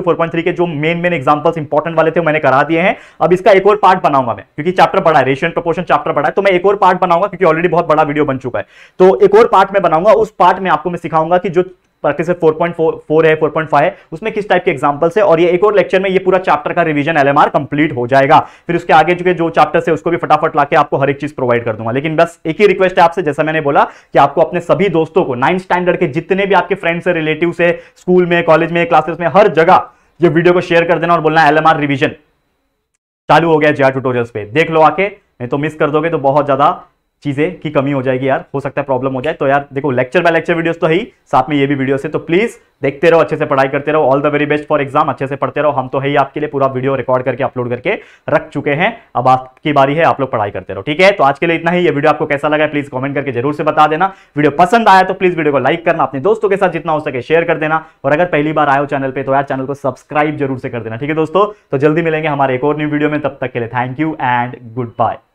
4.3 के जो मेन मेन एग्जाम्पल्स इंपॉर्टेंट वाले थे मैंने करा दिए हैं अब इसका एक और पार्ट बनाऊंगा मैं क्योंकि चैप्टर बड़ा है रेशियन प्रपोर्शन चैप्टर बड़ा है तो मैं एक और पार्ट बनाऊंगा क्योंकि ऑलरेडी बहुत बड़ा वीडियो बन चुका है तो एक और पार्ट में बनाऊंगा उस पार्ट में आपको मैं सिखाऊंगा कि जो प्रैक्टिस फोर पॉइंट फोर है फोर पॉइंट फाइव है उसमें किस टाइप के एग्जाम्पल्स है और ये एक और लेक्चर में ये पूरा चैप्टर का रिवीजन एल कंप्लीट हो जाएगा फिर उसके आगे जो जो चैप्टर है उसको भी फटाफट लाके आपको हर एक चीज प्रोवाइड कर दूंगा लेकिन बस एक ही रिक्वेस्ट है आपसे जैसा मैंने बोला कि आपको अपने सभी दोस्तों को नाइन्थ स्टैंडर्ड के जितने भी आपके फ्रेंड्स है रिलेटिव है स्कूल में कॉलेज में क्लासेस में हर जगह ये वीडियो को शेयर कर देना और बोलना एल रिवीजन चालू हो गया जे ट्यूटोरियल्स पे देख लो आके नहीं तो मिस कर दोगे तो बहुत ज्यादा चीज़ें की कमी हो जाएगी यार हो सकता है प्रॉब्लम हो जाए तो यार देखो लेक्चर बाय लेक्चर वीडियोस तो ही साथ में ये भी वीडियोस है तो प्लीज़ देखते रहो अच्छे से पढ़ाई करते रहो all the very best for exam अच्छे से पढ़ते रहो हम तो है ही आपके लिए पूरा वीडियो रिकॉर्ड करके अपलोड करके रख चुके हैं अब आपकी बारी है आप लोग पढ़ाई करते रहो ठीक है तो आज के लिए इतना ही ये वीडियो आपको कैसा लगा प्लीज़ कॉमेंट करके जरूर से बता देना वीडियो पसंद आया तो प्लीज़ वीडियो को लाइक करना अपने दोस्तों के साथ जितना हो सके शेयर कर देना और अगर पहली बार आयो चैनल पर तो यार चैनल को सब्सक्राइब जरूर से कर देना ठीक है दोस्तों तो जल्दी मिलेंगे हमारे एक और न्यू वीडियो में तब तक के लिए thank you and good bye